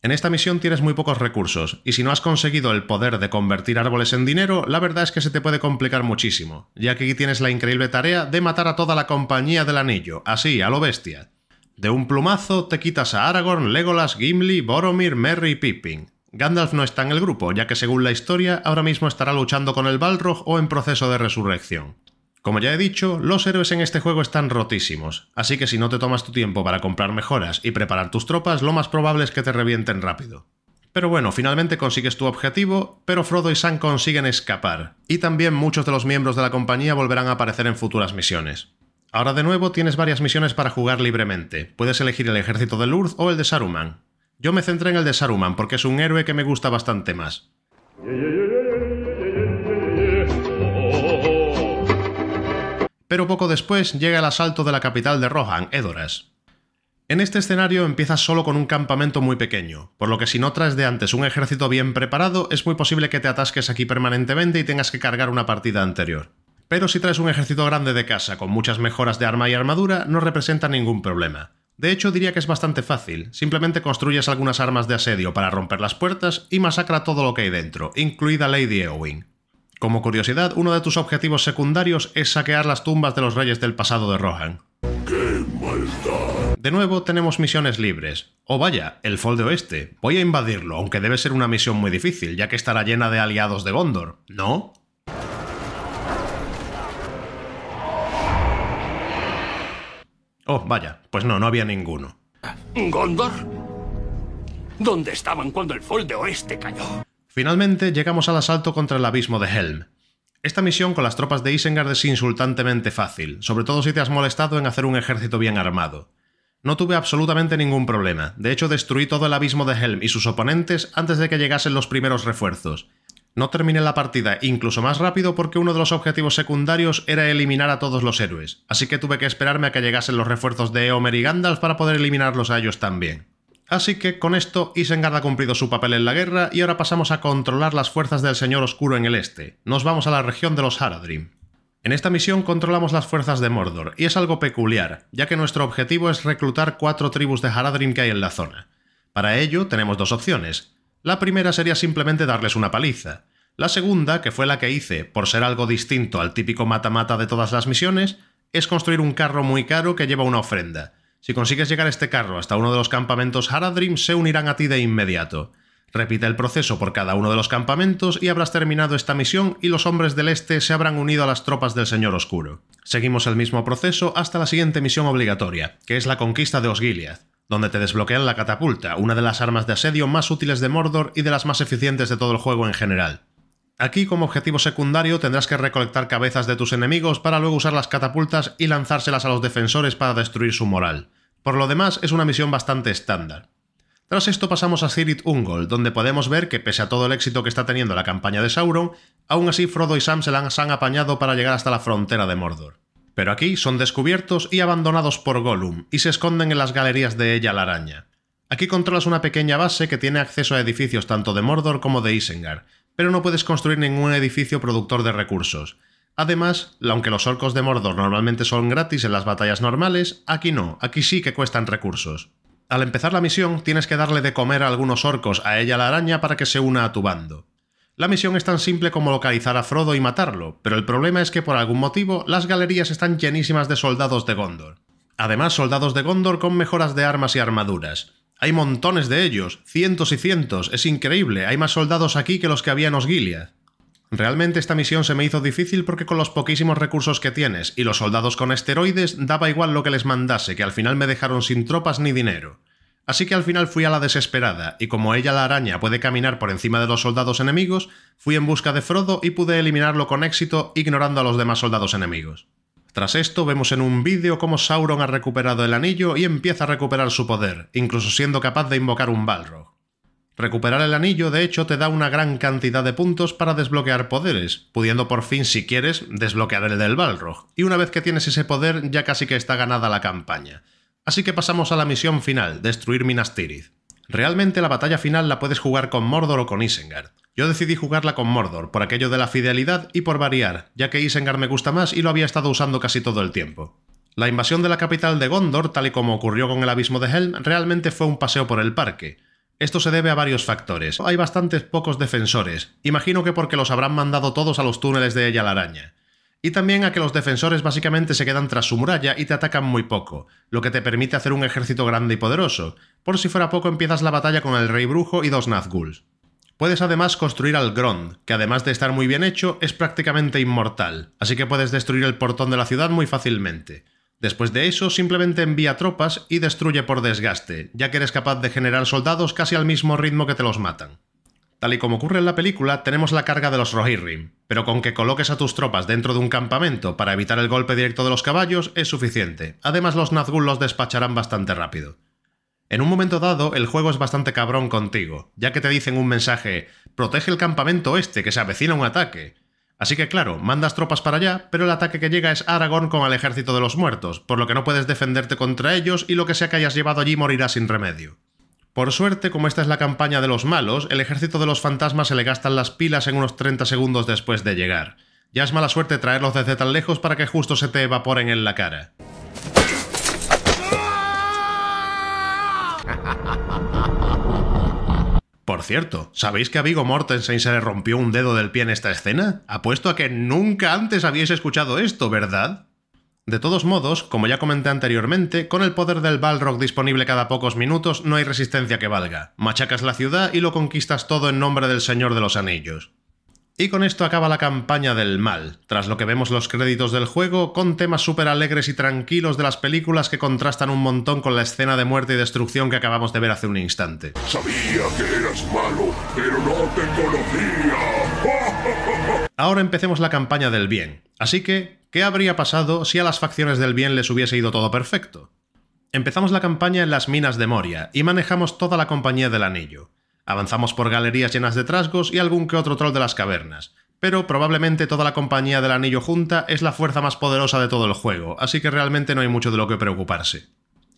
A: En esta misión tienes muy pocos recursos, y si no has conseguido el poder de convertir árboles en dinero, la verdad es que se te puede complicar muchísimo, ya que aquí tienes la increíble tarea de matar a toda la Compañía del Anillo, así, a lo bestia. De un plumazo te quitas a Aragorn, Legolas, Gimli, Boromir, Merry y Pippin. Gandalf no está en el grupo, ya que según la historia, ahora mismo estará luchando con el Balrog o en proceso de resurrección. Como ya he dicho, los héroes en este juego están rotísimos, así que si no te tomas tu tiempo para comprar mejoras y preparar tus tropas, lo más probable es que te revienten rápido. Pero bueno, finalmente consigues tu objetivo, pero Frodo y Sam consiguen escapar, y también muchos de los miembros de la compañía volverán a aparecer en futuras misiones. Ahora de nuevo tienes varias misiones para jugar libremente. Puedes elegir el ejército de Lourdes o el de Saruman. Yo me centré en el de Saruman porque es un héroe que me gusta bastante más. Pero poco después llega el asalto de la capital de Rohan, Edoras. En este escenario empiezas solo con un campamento muy pequeño, por lo que si no traes de antes un ejército bien preparado, es muy posible que te atasques aquí permanentemente y tengas que cargar una partida anterior. Pero si traes un ejército grande de casa con muchas mejoras de arma y armadura, no representa ningún problema. De hecho, diría que es bastante fácil. Simplemente construyes algunas armas de asedio para romper las puertas y masacra todo lo que hay dentro, incluida Lady Eowyn. Como curiosidad, uno de tus objetivos secundarios es saquear las tumbas de los reyes del pasado de Rohan. ¡Qué De nuevo, tenemos misiones libres. O oh, vaya, el Folde Oeste. Voy a invadirlo, aunque debe ser una misión muy difícil, ya que estará llena de aliados de Gondor, ¿no? Oh, vaya, pues no, no había ninguno. ¿Gondor? ¿Dónde estaban cuando el fold de Oeste cayó? Finalmente llegamos al asalto contra el abismo de Helm. Esta misión con las tropas de Isengard es insultantemente fácil, sobre todo si te has molestado en hacer un ejército bien armado. No tuve absolutamente ningún problema, de hecho destruí todo el abismo de Helm y sus oponentes antes de que llegasen los primeros refuerzos, no terminé la partida incluso más rápido porque uno de los objetivos secundarios era eliminar a todos los héroes, así que tuve que esperarme a que llegasen los refuerzos de Eomer y Gandalf para poder eliminarlos a ellos también. Así que con esto Isengard ha cumplido su papel en la guerra y ahora pasamos a controlar las fuerzas del Señor Oscuro en el este. Nos vamos a la región de los Haradrim. En esta misión controlamos las fuerzas de Mordor, y es algo peculiar, ya que nuestro objetivo es reclutar cuatro tribus de Haradrim que hay en la zona. Para ello tenemos dos opciones, la primera sería simplemente darles una paliza. La segunda, que fue la que hice por ser algo distinto al típico mata-mata de todas las misiones, es construir un carro muy caro que lleva una ofrenda. Si consigues llegar este carro hasta uno de los campamentos Haradrim, se unirán a ti de inmediato. Repite el proceso por cada uno de los campamentos y habrás terminado esta misión y los hombres del Este se habrán unido a las tropas del Señor Oscuro. Seguimos el mismo proceso hasta la siguiente misión obligatoria, que es la conquista de Osgiliath donde te desbloquean la catapulta, una de las armas de asedio más útiles de Mordor y de las más eficientes de todo el juego en general. Aquí como objetivo secundario tendrás que recolectar cabezas de tus enemigos para luego usar las catapultas y lanzárselas a los defensores para destruir su moral. Por lo demás es una misión bastante estándar. Tras esto pasamos a Sirit Ungol, donde podemos ver que pese a todo el éxito que está teniendo la campaña de Sauron, aún así Frodo y Sam se las han apañado para llegar hasta la frontera de Mordor. Pero aquí son descubiertos y abandonados por Gollum, y se esconden en las galerías de ella la araña. Aquí controlas una pequeña base que tiene acceso a edificios tanto de Mordor como de Isengard, pero no puedes construir ningún edificio productor de recursos. Además, aunque los orcos de Mordor normalmente son gratis en las batallas normales, aquí no, aquí sí que cuestan recursos. Al empezar la misión, tienes que darle de comer a algunos orcos a ella la araña para que se una a tu bando. La misión es tan simple como localizar a Frodo y matarlo, pero el problema es que por algún motivo las galerías están llenísimas de soldados de Gondor. Además, soldados de Gondor con mejoras de armas y armaduras. Hay montones de ellos, cientos y cientos, es increíble, hay más soldados aquí que los que había en Osgiliath. Realmente esta misión se me hizo difícil porque con los poquísimos recursos que tienes y los soldados con esteroides daba igual lo que les mandase, que al final me dejaron sin tropas ni dinero. Así que al final fui a la desesperada, y como ella la araña puede caminar por encima de los soldados enemigos, fui en busca de Frodo y pude eliminarlo con éxito ignorando a los demás soldados enemigos. Tras esto vemos en un vídeo cómo Sauron ha recuperado el anillo y empieza a recuperar su poder, incluso siendo capaz de invocar un Balrog. Recuperar el anillo de hecho te da una gran cantidad de puntos para desbloquear poderes, pudiendo por fin si quieres desbloquear el del Balrog, y una vez que tienes ese poder ya casi que está ganada la campaña. Así que pasamos a la misión final, destruir Minas Tirith. Realmente la batalla final la puedes jugar con Mordor o con Isengard. Yo decidí jugarla con Mordor, por aquello de la fidelidad y por variar, ya que Isengard me gusta más y lo había estado usando casi todo el tiempo. La invasión de la capital de Gondor, tal y como ocurrió con el abismo de Helm, realmente fue un paseo por el parque. Esto se debe a varios factores. Hay bastantes pocos defensores, imagino que porque los habrán mandado todos a los túneles de ella la araña y también a que los defensores básicamente se quedan tras su muralla y te atacan muy poco, lo que te permite hacer un ejército grande y poderoso. Por si fuera poco empiezas la batalla con el rey brujo y dos Nazgûl. Puedes además construir al Grond, que además de estar muy bien hecho, es prácticamente inmortal, así que puedes destruir el portón de la ciudad muy fácilmente. Después de eso, simplemente envía tropas y destruye por desgaste, ya que eres capaz de generar soldados casi al mismo ritmo que te los matan. Tal y como ocurre en la película, tenemos la carga de los Rohirrim, pero con que coloques a tus tropas dentro de un campamento para evitar el golpe directo de los caballos es suficiente. Además, los Nazgûl los despacharán bastante rápido. En un momento dado, el juego es bastante cabrón contigo, ya que te dicen un mensaje: protege el campamento este, que se avecina un ataque. Así que claro, mandas tropas para allá, pero el ataque que llega es Aragorn con el ejército de los muertos, por lo que no puedes defenderte contra ellos y lo que sea que hayas llevado allí morirá sin remedio. Por suerte, como esta es la campaña de los malos, el ejército de los fantasmas se le gastan las pilas en unos 30 segundos después de llegar. Ya es mala suerte traerlos desde tan lejos para que justo se te evaporen en la cara. Por cierto, ¿sabéis que a Vigo Mortensen se le rompió un dedo del pie en esta escena? Apuesto a que nunca antes habíais escuchado esto, ¿verdad? De todos modos, como ya comenté anteriormente, con el poder del Balrog disponible cada pocos minutos no hay resistencia que valga. Machacas la ciudad y lo conquistas todo en nombre del Señor de los Anillos. Y con esto acaba la campaña del mal, tras lo que vemos los créditos del juego con temas súper alegres y tranquilos de las películas que contrastan un montón con la escena de muerte y destrucción que acabamos de ver hace un instante. Sabía que eras malo, pero no te conocía. Ahora empecemos la campaña del bien, así que ¿Qué habría pasado si a las facciones del bien les hubiese ido todo perfecto? Empezamos la campaña en las minas de Moria y manejamos toda la compañía del anillo. Avanzamos por galerías llenas de trasgos y algún que otro troll de las cavernas, pero probablemente toda la compañía del anillo junta es la fuerza más poderosa de todo el juego, así que realmente no hay mucho de lo que preocuparse.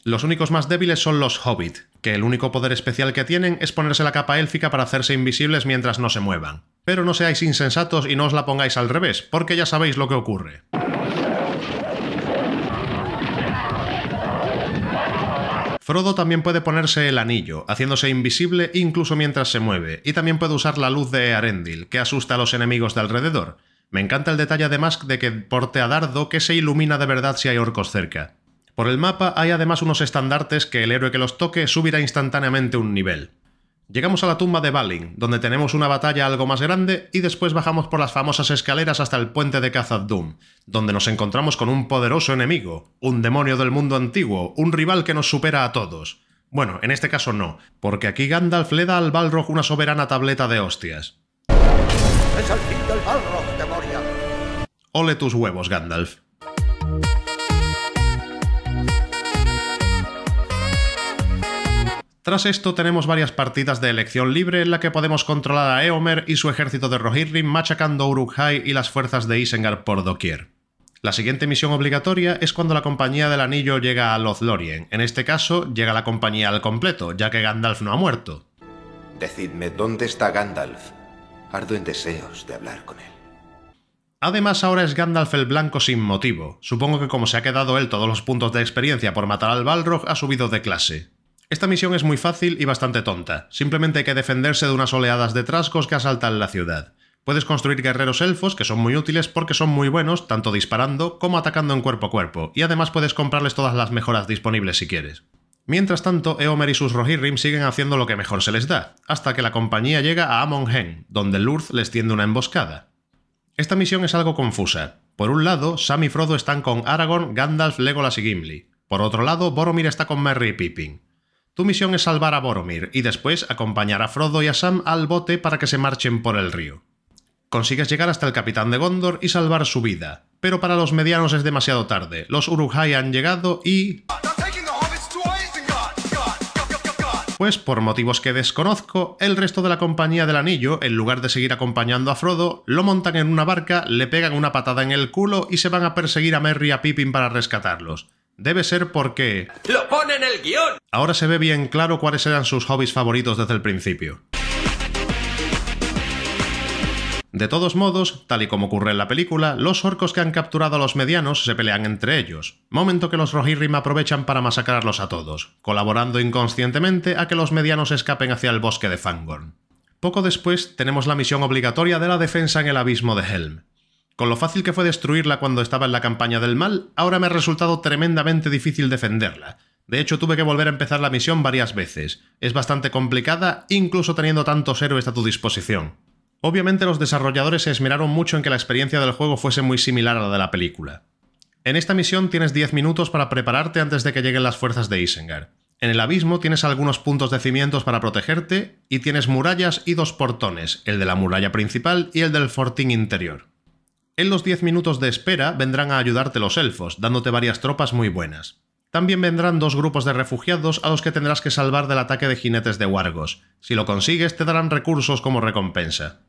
A: Los únicos más débiles son los hobbit, que el único poder especial que tienen es ponerse la capa élfica para hacerse invisibles mientras no se muevan. Pero no seáis insensatos y no os la pongáis al revés, porque ya sabéis lo que ocurre. Frodo también puede ponerse el anillo, haciéndose invisible incluso mientras se mueve, y también puede usar la luz de Arendil, que asusta a los enemigos de alrededor. Me encanta el detalle de Mask de que porte a dardo que se ilumina de verdad si hay orcos cerca. Por el mapa hay además unos estandartes que el héroe que los toque subirá instantáneamente un nivel. Llegamos a la tumba de Balin, donde tenemos una batalla algo más grande, y después bajamos por las famosas escaleras hasta el puente de Khazad Dum, donde nos encontramos con un poderoso enemigo, un demonio del mundo antiguo, un rival que nos supera a todos. Bueno, en este caso no, porque aquí Gandalf le da al Balrog una soberana tableta de hostias. ¡Es el fin del Balrog, Moria. Ole tus huevos, Gandalf. Tras esto tenemos varias partidas de elección libre en la que podemos controlar a Eomer y su ejército de Rohirrim machacando Uruk-hai y las fuerzas de Isengard por doquier. La siguiente misión obligatoria es cuando la Compañía del Anillo llega a Lothlórien. En este caso, llega la compañía al completo, ya que Gandalf no ha muerto. Decidme dónde está Gandalf. Ardo en deseos de hablar con él. Además, ahora es Gandalf el Blanco sin motivo. Supongo que como se ha quedado él todos los puntos de experiencia por matar al Balrog, ha subido de clase. Esta misión es muy fácil y bastante tonta. Simplemente hay que defenderse de unas oleadas de trascos que asaltan la ciudad. Puedes construir guerreros elfos que son muy útiles porque son muy buenos tanto disparando como atacando en cuerpo a cuerpo, y además puedes comprarles todas las mejoras disponibles si quieres. Mientras tanto, Eomer y sus Rohirrim siguen haciendo lo que mejor se les da, hasta que la compañía llega a Amon Hen, donde Lurth les tiende una emboscada. Esta misión es algo confusa. Por un lado, Sam y Frodo están con Aragorn, Gandalf, Legolas y Gimli. Por otro lado, Boromir está con Merry y Pippin. Tu misión es salvar a Boromir y después acompañar a Frodo y a Sam al bote para que se marchen por el río. Consigues llegar hasta el capitán de Gondor y salvar su vida, pero para los medianos es demasiado tarde. Los Uruhai han llegado y... Pues por motivos que desconozco, el resto de la compañía del anillo, en lugar de seguir acompañando a Frodo, lo montan en una barca, le pegan una patada en el culo y se van a perseguir a Merry y a Pippin para rescatarlos. Debe ser porque... ¡Lo pone en el guión! Ahora se ve bien claro cuáles eran sus hobbies favoritos desde el principio. De todos modos, tal y como ocurre en la película, los orcos que han capturado a los medianos se pelean entre ellos, momento que los Rohirrim aprovechan para masacrarlos a todos, colaborando inconscientemente a que los medianos escapen hacia el bosque de Fangorn. Poco después tenemos la misión obligatoria de la defensa en el abismo de Helm, con lo fácil que fue destruirla cuando estaba en la campaña del mal, ahora me ha resultado tremendamente difícil defenderla. De hecho, tuve que volver a empezar la misión varias veces. Es bastante complicada, incluso teniendo tantos héroes a tu disposición. Obviamente los desarrolladores se esmeraron mucho en que la experiencia del juego fuese muy similar a la de la película. En esta misión tienes 10 minutos para prepararte antes de que lleguen las fuerzas de Isengard. En el abismo tienes algunos puntos de cimientos para protegerte y tienes murallas y dos portones, el de la muralla principal y el del fortín interior. En los 10 minutos de espera vendrán a ayudarte los elfos, dándote varias tropas muy buenas. También vendrán dos grupos de refugiados a los que tendrás que salvar del ataque de jinetes de Wargos. Si lo consigues, te darán recursos como recompensa.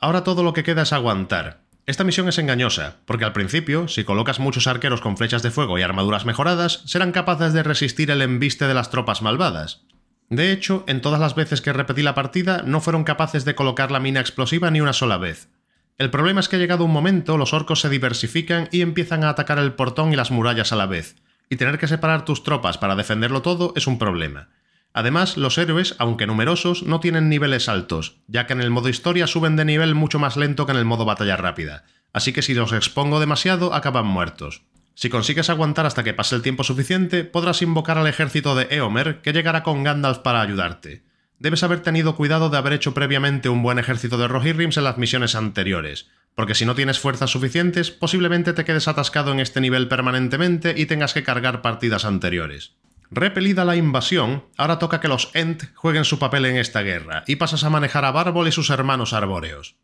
A: Ahora todo lo que queda es aguantar. Esta misión es engañosa, porque al principio, si colocas muchos arqueros con flechas de fuego y armaduras mejoradas, serán capaces de resistir el embiste de las tropas malvadas. De hecho, en todas las veces que repetí la partida, no fueron capaces de colocar la mina explosiva ni una sola vez, el problema es que ha llegado un momento los orcos se diversifican y empiezan a atacar el portón y las murallas a la vez, y tener que separar tus tropas para defenderlo todo es un problema. Además, los héroes, aunque numerosos, no tienen niveles altos, ya que en el modo historia suben de nivel mucho más lento que en el modo batalla rápida, así que si los expongo demasiado acaban muertos. Si consigues aguantar hasta que pase el tiempo suficiente, podrás invocar al ejército de Eomer, que llegará con Gandalf para ayudarte debes haber tenido cuidado de haber hecho previamente un buen ejército de Rohirrims en las misiones anteriores, porque si no tienes fuerzas suficientes, posiblemente te quedes atascado en este nivel permanentemente y tengas que cargar partidas anteriores. Repelida la invasión, ahora toca que los Ent jueguen su papel en esta guerra, y pasas a manejar a Barbol y sus hermanos arbóreos.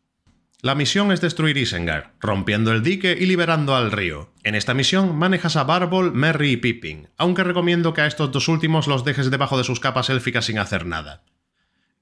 A: La misión es destruir Isengard, rompiendo el dique y liberando al río. En esta misión manejas a Barbol, Merry y Pippin, aunque recomiendo que a estos dos últimos los dejes debajo de sus capas élficas sin hacer nada.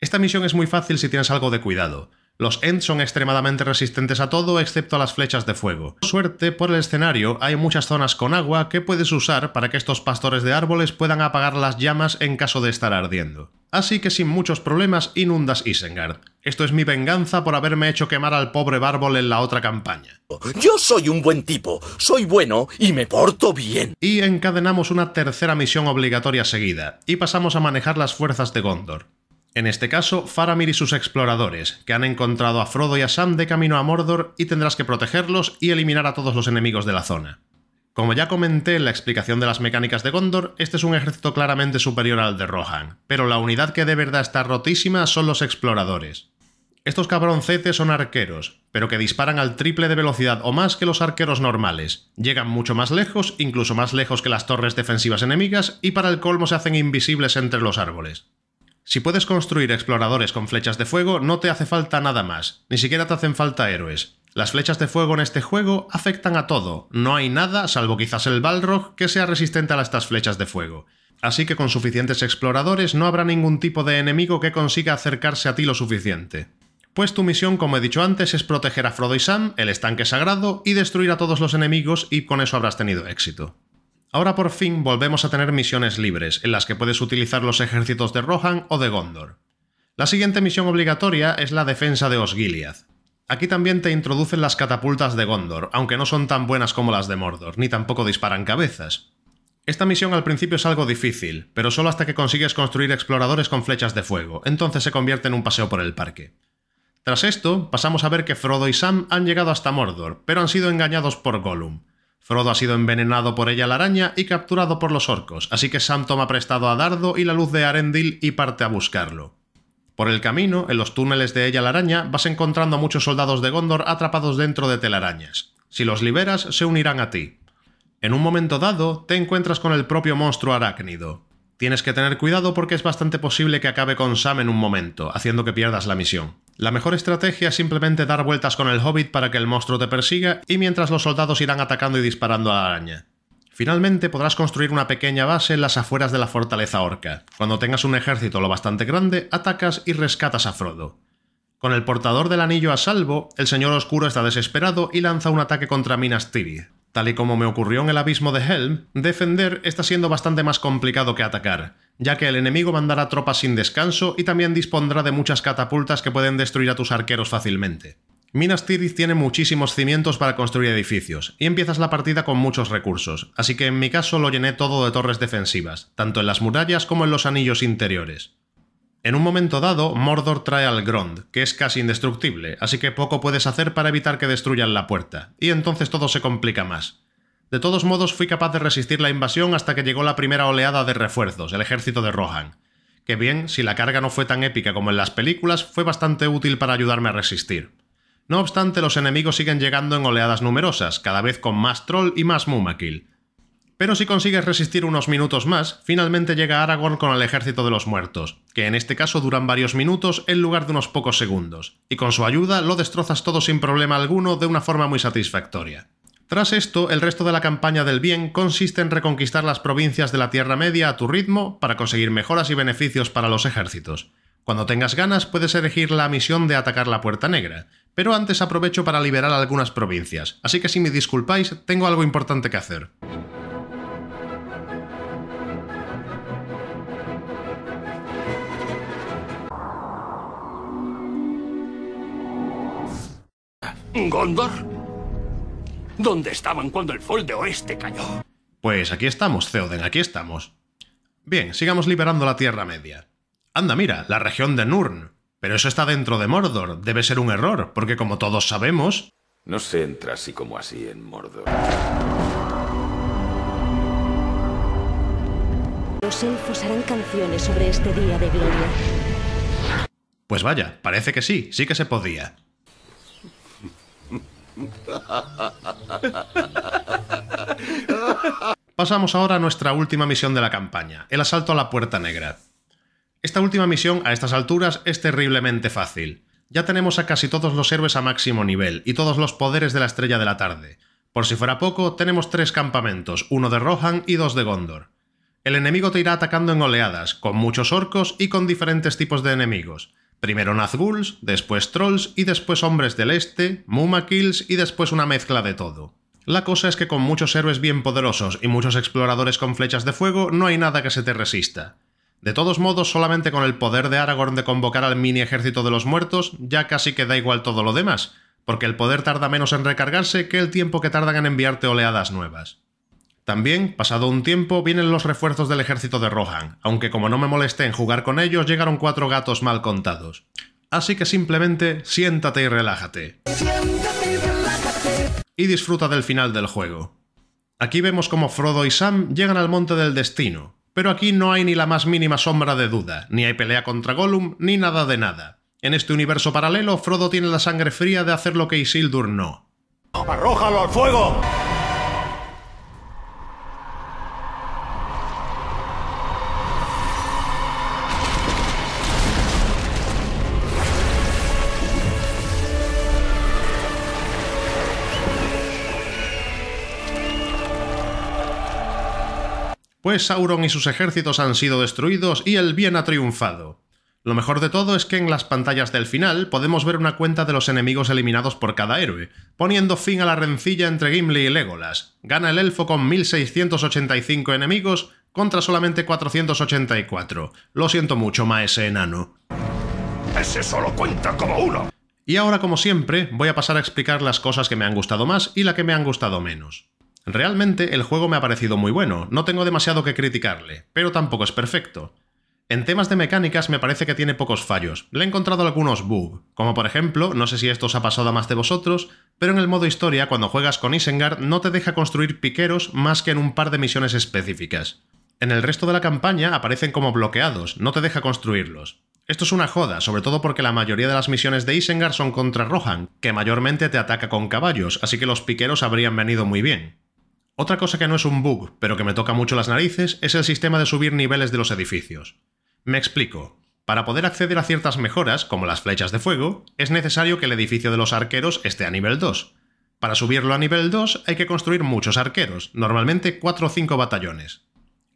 A: Esta misión es muy fácil si tienes algo de cuidado. Los Ents son extremadamente resistentes a todo excepto a las flechas de fuego. Por suerte, por el escenario hay muchas zonas con agua que puedes usar para que estos pastores de árboles puedan apagar las llamas en caso de estar ardiendo. Así que sin muchos problemas inundas Isengard. Esto es mi venganza por haberme hecho quemar al pobre Bárbol en la otra campaña. Yo soy un buen tipo, soy bueno y me porto bien. Y encadenamos una tercera misión obligatoria seguida, y pasamos a manejar las fuerzas de Gondor. En este caso, Faramir y sus exploradores, que han encontrado a Frodo y a Sam de camino a Mordor y tendrás que protegerlos y eliminar a todos los enemigos de la zona. Como ya comenté en la explicación de las mecánicas de Gondor, este es un ejército claramente superior al de Rohan, pero la unidad que de verdad está rotísima son los exploradores. Estos cabroncetes son arqueros, pero que disparan al triple de velocidad o más que los arqueros normales. Llegan mucho más lejos, incluso más lejos que las torres defensivas enemigas, y para el colmo se hacen invisibles entre los árboles. Si puedes construir exploradores con flechas de fuego, no te hace falta nada más, ni siquiera te hacen falta héroes. Las flechas de fuego en este juego afectan a todo, no hay nada, salvo quizás el Balrog, que sea resistente a estas flechas de fuego. Así que con suficientes exploradores no habrá ningún tipo de enemigo que consiga acercarse a ti lo suficiente. Pues tu misión, como he dicho antes, es proteger a Frodo y Sam, el estanque sagrado, y destruir a todos los enemigos y con eso habrás tenido éxito. Ahora por fin volvemos a tener misiones libres, en las que puedes utilizar los ejércitos de Rohan o de Gondor. La siguiente misión obligatoria es la defensa de Osgiliath. Aquí también te introducen las catapultas de Gondor, aunque no son tan buenas como las de Mordor, ni tampoco disparan cabezas. Esta misión al principio es algo difícil, pero solo hasta que consigues construir exploradores con flechas de fuego, entonces se convierte en un paseo por el parque. Tras esto, pasamos a ver que Frodo y Sam han llegado hasta Mordor, pero han sido engañados por Gollum. Frodo ha sido envenenado por ella la araña y capturado por los orcos, así que Sam toma prestado a Dardo y la luz de Arendil y parte a buscarlo. Por el camino, en los túneles de ella la araña, vas encontrando a muchos soldados de Gondor atrapados dentro de telarañas. Si los liberas, se unirán a ti. En un momento dado, te encuentras con el propio monstruo arácnido. Tienes que tener cuidado porque es bastante posible que acabe con Sam en un momento, haciendo que pierdas la misión. La mejor estrategia es simplemente dar vueltas con el hobbit para que el monstruo te persiga y mientras los soldados irán atacando y disparando a la araña. Finalmente podrás construir una pequeña base en las afueras de la fortaleza orca. Cuando tengas un ejército lo bastante grande, atacas y rescatas a Frodo. Con el portador del anillo a salvo, el señor oscuro está desesperado y lanza un ataque contra Minas Tirith. Tal y como me ocurrió en el abismo de Helm, defender está siendo bastante más complicado que atacar, ya que el enemigo mandará tropas sin descanso y también dispondrá de muchas catapultas que pueden destruir a tus arqueros fácilmente. Minas Tirith tiene muchísimos cimientos para construir edificios, y empiezas la partida con muchos recursos, así que en mi caso lo llené todo de torres defensivas, tanto en las murallas como en los anillos interiores. En un momento dado, Mordor trae al Grond, que es casi indestructible, así que poco puedes hacer para evitar que destruyan la puerta, y entonces todo se complica más. De todos modos, fui capaz de resistir la invasión hasta que llegó la primera oleada de refuerzos, el ejército de Rohan. Que bien, si la carga no fue tan épica como en las películas, fue bastante útil para ayudarme a resistir. No obstante, los enemigos siguen llegando en oleadas numerosas, cada vez con más troll y más mumakil. Pero si consigues resistir unos minutos más, finalmente llega Aragorn con el ejército de los muertos, que en este caso duran varios minutos en lugar de unos pocos segundos, y con su ayuda lo destrozas todo sin problema alguno de una forma muy satisfactoria. Tras esto, el resto de la campaña del bien consiste en reconquistar las provincias de la Tierra Media a tu ritmo para conseguir mejoras y beneficios para los ejércitos. Cuando tengas ganas puedes elegir la misión de atacar la Puerta Negra, pero antes aprovecho para liberar algunas provincias, así que si me disculpáis, tengo algo importante que hacer. ¿Gondor? ¿Dónde estaban cuando el de Oeste cayó? Pues aquí estamos, Theoden, aquí estamos. Bien, sigamos liberando la Tierra Media. Anda, mira, la región de Nurn. Pero eso está dentro de Mordor. Debe ser un error, porque como todos sabemos... No se entra así como así en Mordor. Los elfos harán canciones sobre este día de gloria. Pues vaya, parece que sí, sí que se podía. Pasamos ahora a nuestra última misión de la campaña, el asalto a la Puerta Negra. Esta última misión, a estas alturas, es terriblemente fácil. Ya tenemos a casi todos los héroes a máximo nivel y todos los poderes de la Estrella de la Tarde. Por si fuera poco, tenemos tres campamentos, uno de Rohan y dos de Gondor. El enemigo te irá atacando en oleadas, con muchos orcos y con diferentes tipos de enemigos. Primero nazgûls, después Trolls y después Hombres del Este, Kills y después una mezcla de todo. La cosa es que con muchos héroes bien poderosos y muchos exploradores con flechas de fuego no hay nada que se te resista. De todos modos, solamente con el poder de Aragorn de convocar al mini ejército de los muertos, ya casi queda igual todo lo demás, porque el poder tarda menos en recargarse que el tiempo que tardan en enviarte oleadas nuevas. También, pasado un tiempo, vienen los refuerzos del ejército de Rohan, aunque como no me molesté en jugar con ellos, llegaron cuatro gatos mal contados. Así que simplemente siéntate y relájate. y, disfruta del final del juego. Aquí vemos como Frodo y Sam llegan al Monte del Destino, pero aquí no hay ni la más mínima sombra de duda, ni hay pelea contra Gollum, ni nada de nada. En este universo paralelo, Frodo tiene la sangre fría de hacer lo que Isildur no. ¡Arrójalo al fuego! pues Sauron y sus ejércitos han sido destruidos y el bien ha triunfado. Lo mejor de todo es que en las pantallas del final podemos ver una cuenta de los enemigos eliminados por cada héroe, poniendo fin a la rencilla entre Gimli y Legolas. Gana el elfo con 1685 enemigos contra solamente 484. Lo siento mucho, maese enano. Ese solo cuenta como uno. Y ahora, como siempre, voy a pasar a explicar las cosas que me han gustado más y la que me han gustado menos. Realmente el juego me ha parecido muy bueno, no tengo demasiado que criticarle, pero tampoco es perfecto. En temas de mecánicas me parece que tiene pocos fallos. Le he encontrado algunos bugs, como por ejemplo, no sé si esto os ha pasado a más de vosotros, pero en el modo historia cuando juegas con Isengard no te deja construir piqueros más que en un par de misiones específicas. En el resto de la campaña aparecen como bloqueados, no te deja construirlos. Esto es una joda, sobre todo porque la mayoría de las misiones de Isengard son contra Rohan, que mayormente te ataca con caballos, así que los piqueros habrían venido muy bien. Otra cosa que no es un bug, pero que me toca mucho las narices, es el sistema de subir niveles de los edificios. Me explico. Para poder acceder a ciertas mejoras, como las flechas de fuego, es necesario que el edificio de los arqueros esté a nivel 2. Para subirlo a nivel 2 hay que construir muchos arqueros, normalmente 4 o 5 batallones.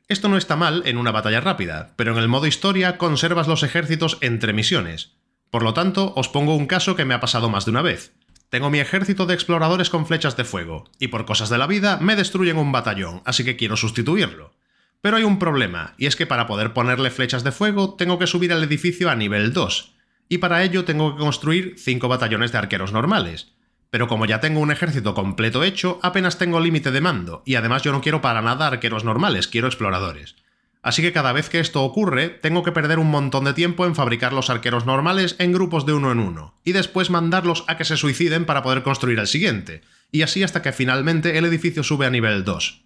A: Esto no está mal en una batalla rápida, pero en el modo historia conservas los ejércitos entre misiones. Por lo tanto, os pongo un caso que me ha pasado más de una vez. Tengo mi ejército de exploradores con flechas de fuego, y por cosas de la vida me destruyen un batallón, así que quiero sustituirlo. Pero hay un problema, y es que para poder ponerle flechas de fuego tengo que subir al edificio a nivel 2, y para ello tengo que construir 5 batallones de arqueros normales. Pero como ya tengo un ejército completo hecho, apenas tengo límite de mando, y además yo no quiero para nada arqueros normales, quiero exploradores. Así que cada vez que esto ocurre, tengo que perder un montón de tiempo en fabricar los arqueros normales en grupos de uno en uno, y después mandarlos a que se suiciden para poder construir el siguiente, y así hasta que finalmente el edificio sube a nivel 2.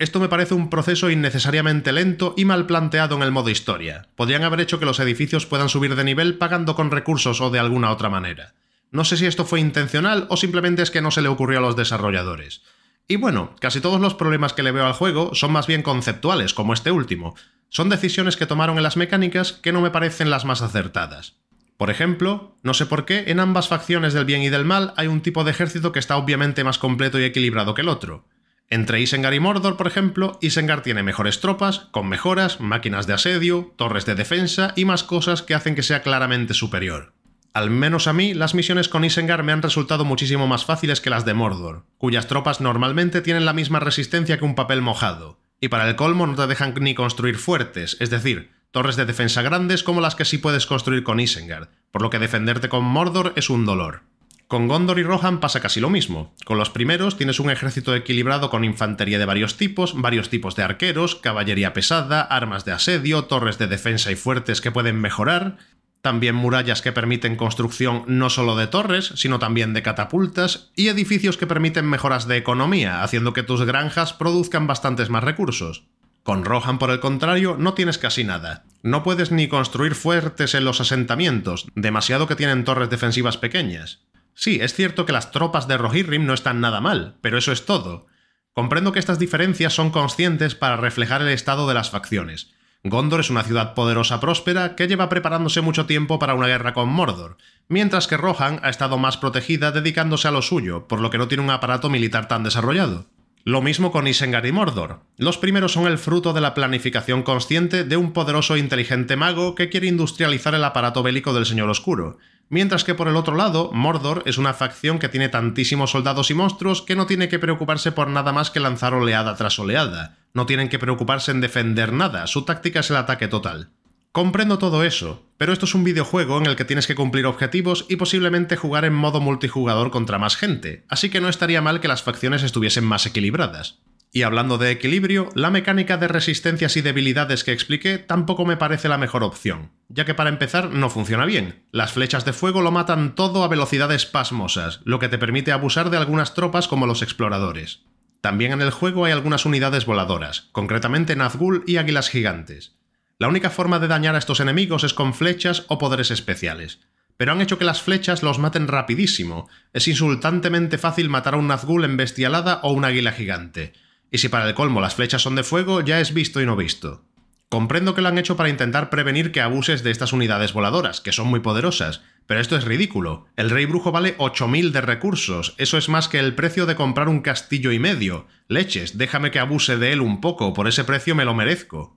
A: Esto me parece un proceso innecesariamente lento y mal planteado en el modo historia. Podrían haber hecho que los edificios puedan subir de nivel pagando con recursos o de alguna otra manera. No sé si esto fue intencional o simplemente es que no se le ocurrió a los desarrolladores. Y bueno, casi todos los problemas que le veo al juego son más bien conceptuales, como este último. Son decisiones que tomaron en las mecánicas que no me parecen las más acertadas. Por ejemplo, no sé por qué, en ambas facciones del bien y del mal hay un tipo de ejército que está obviamente más completo y equilibrado que el otro. Entre Isengar y Mordor, por ejemplo, Isengar tiene mejores tropas, con mejoras, máquinas de asedio, torres de defensa y más cosas que hacen que sea claramente superior. Al menos a mí, las misiones con Isengard me han resultado muchísimo más fáciles que las de Mordor, cuyas tropas normalmente tienen la misma resistencia que un papel mojado, y para el colmo no te dejan ni construir fuertes, es decir, torres de defensa grandes como las que sí puedes construir con Isengard, por lo que defenderte con Mordor es un dolor. Con Gondor y Rohan pasa casi lo mismo. Con los primeros tienes un ejército equilibrado con infantería de varios tipos, varios tipos de arqueros, caballería pesada, armas de asedio, torres de defensa y fuertes que pueden mejorar, también murallas que permiten construcción no solo de torres, sino también de catapultas, y edificios que permiten mejoras de economía, haciendo que tus granjas produzcan bastantes más recursos. Con Rohan, por el contrario, no tienes casi nada. No puedes ni construir fuertes en los asentamientos, demasiado que tienen torres defensivas pequeñas. Sí, es cierto que las tropas de Rohirrim no están nada mal, pero eso es todo. Comprendo que estas diferencias son conscientes para reflejar el estado de las facciones, Gondor es una ciudad poderosa próspera que lleva preparándose mucho tiempo para una guerra con Mordor, mientras que Rohan ha estado más protegida dedicándose a lo suyo, por lo que no tiene un aparato militar tan desarrollado. Lo mismo con Isengard y Mordor. Los primeros son el fruto de la planificación consciente de un poderoso e inteligente mago que quiere industrializar el aparato bélico del Señor Oscuro, mientras que por el otro lado, Mordor es una facción que tiene tantísimos soldados y monstruos que no tiene que preocuparse por nada más que lanzar oleada tras oleada, no tienen que preocuparse en defender nada, su táctica es el ataque total. Comprendo todo eso, pero esto es un videojuego en el que tienes que cumplir objetivos y posiblemente jugar en modo multijugador contra más gente, así que no estaría mal que las facciones estuviesen más equilibradas. Y hablando de equilibrio, la mecánica de resistencias y debilidades que expliqué tampoco me parece la mejor opción, ya que para empezar no funciona bien. Las flechas de fuego lo matan todo a velocidades pasmosas, lo que te permite abusar de algunas tropas como los exploradores. También en el juego hay algunas unidades voladoras, concretamente Nazgul y Águilas Gigantes, la única forma de dañar a estos enemigos es con flechas o poderes especiales, pero han hecho que las flechas los maten rapidísimo. Es insultantemente fácil matar a un en bestialada o un águila gigante. Y si para el colmo las flechas son de fuego, ya es visto y no visto. Comprendo que lo han hecho para intentar prevenir que abuses de estas unidades voladoras, que son muy poderosas, pero esto es ridículo. El rey brujo vale 8.000 de recursos, eso es más que el precio de comprar un castillo y medio. Leches, déjame que abuse de él un poco, por ese precio me lo merezco.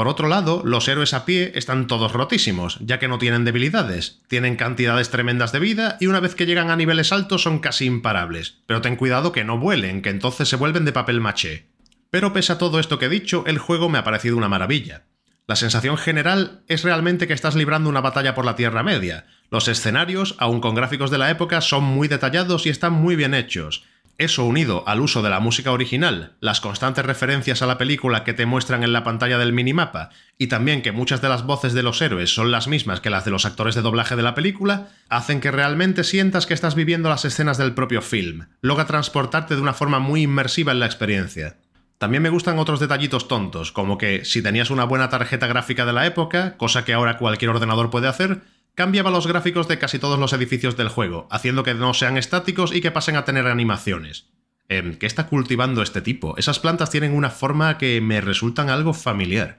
A: Por otro lado, los héroes a pie están todos rotísimos, ya que no tienen debilidades, tienen cantidades tremendas de vida y una vez que llegan a niveles altos son casi imparables, pero ten cuidado que no vuelen, que entonces se vuelven de papel maché. Pero pese a todo esto que he dicho, el juego me ha parecido una maravilla. La sensación general es realmente que estás librando una batalla por la Tierra Media. Los escenarios, aun con gráficos de la época, son muy detallados y están muy bien hechos. Eso unido al uso de la música original, las constantes referencias a la película que te muestran en la pantalla del minimapa, y también que muchas de las voces de los héroes son las mismas que las de los actores de doblaje de la película, hacen que realmente sientas que estás viviendo las escenas del propio film. Logra transportarte de una forma muy inmersiva en la experiencia. También me gustan otros detallitos tontos, como que si tenías una buena tarjeta gráfica de la época, cosa que ahora cualquier ordenador puede hacer, Cambiaba los gráficos de casi todos los edificios del juego, haciendo que no sean estáticos y que pasen a tener animaciones. Em, ¿Qué está cultivando este tipo? Esas plantas tienen una forma que me resultan algo familiar.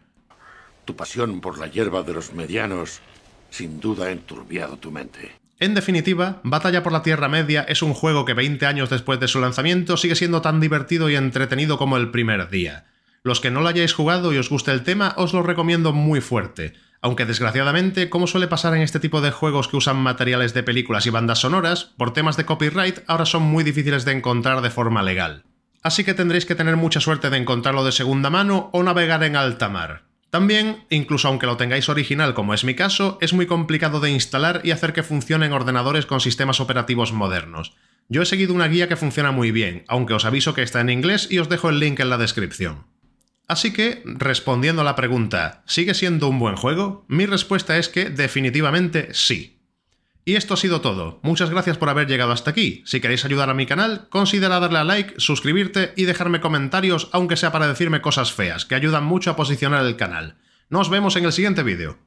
A: Tu pasión por la hierba de los medianos sin duda ha enturbiado tu mente. En definitiva, Batalla por la Tierra Media es un juego que 20 años después de su lanzamiento sigue siendo tan divertido y entretenido como el primer día. Los que no lo hayáis jugado y os guste el tema, os lo recomiendo muy fuerte. Aunque desgraciadamente, como suele pasar en este tipo de juegos que usan materiales de películas y bandas sonoras, por temas de copyright ahora son muy difíciles de encontrar de forma legal. Así que tendréis que tener mucha suerte de encontrarlo de segunda mano o navegar en alta mar. También, incluso aunque lo tengáis original como es mi caso, es muy complicado de instalar y hacer que funcione ordenadores con sistemas operativos modernos. Yo he seguido una guía que funciona muy bien, aunque os aviso que está en inglés y os dejo el link en la descripción. Así que, respondiendo a la pregunta, ¿sigue siendo un buen juego? Mi respuesta es que definitivamente sí. Y esto ha sido todo. Muchas gracias por haber llegado hasta aquí. Si queréis ayudar a mi canal, considera darle a like, suscribirte y dejarme comentarios, aunque sea para decirme cosas feas, que ayudan mucho a posicionar el canal. Nos vemos en el siguiente vídeo.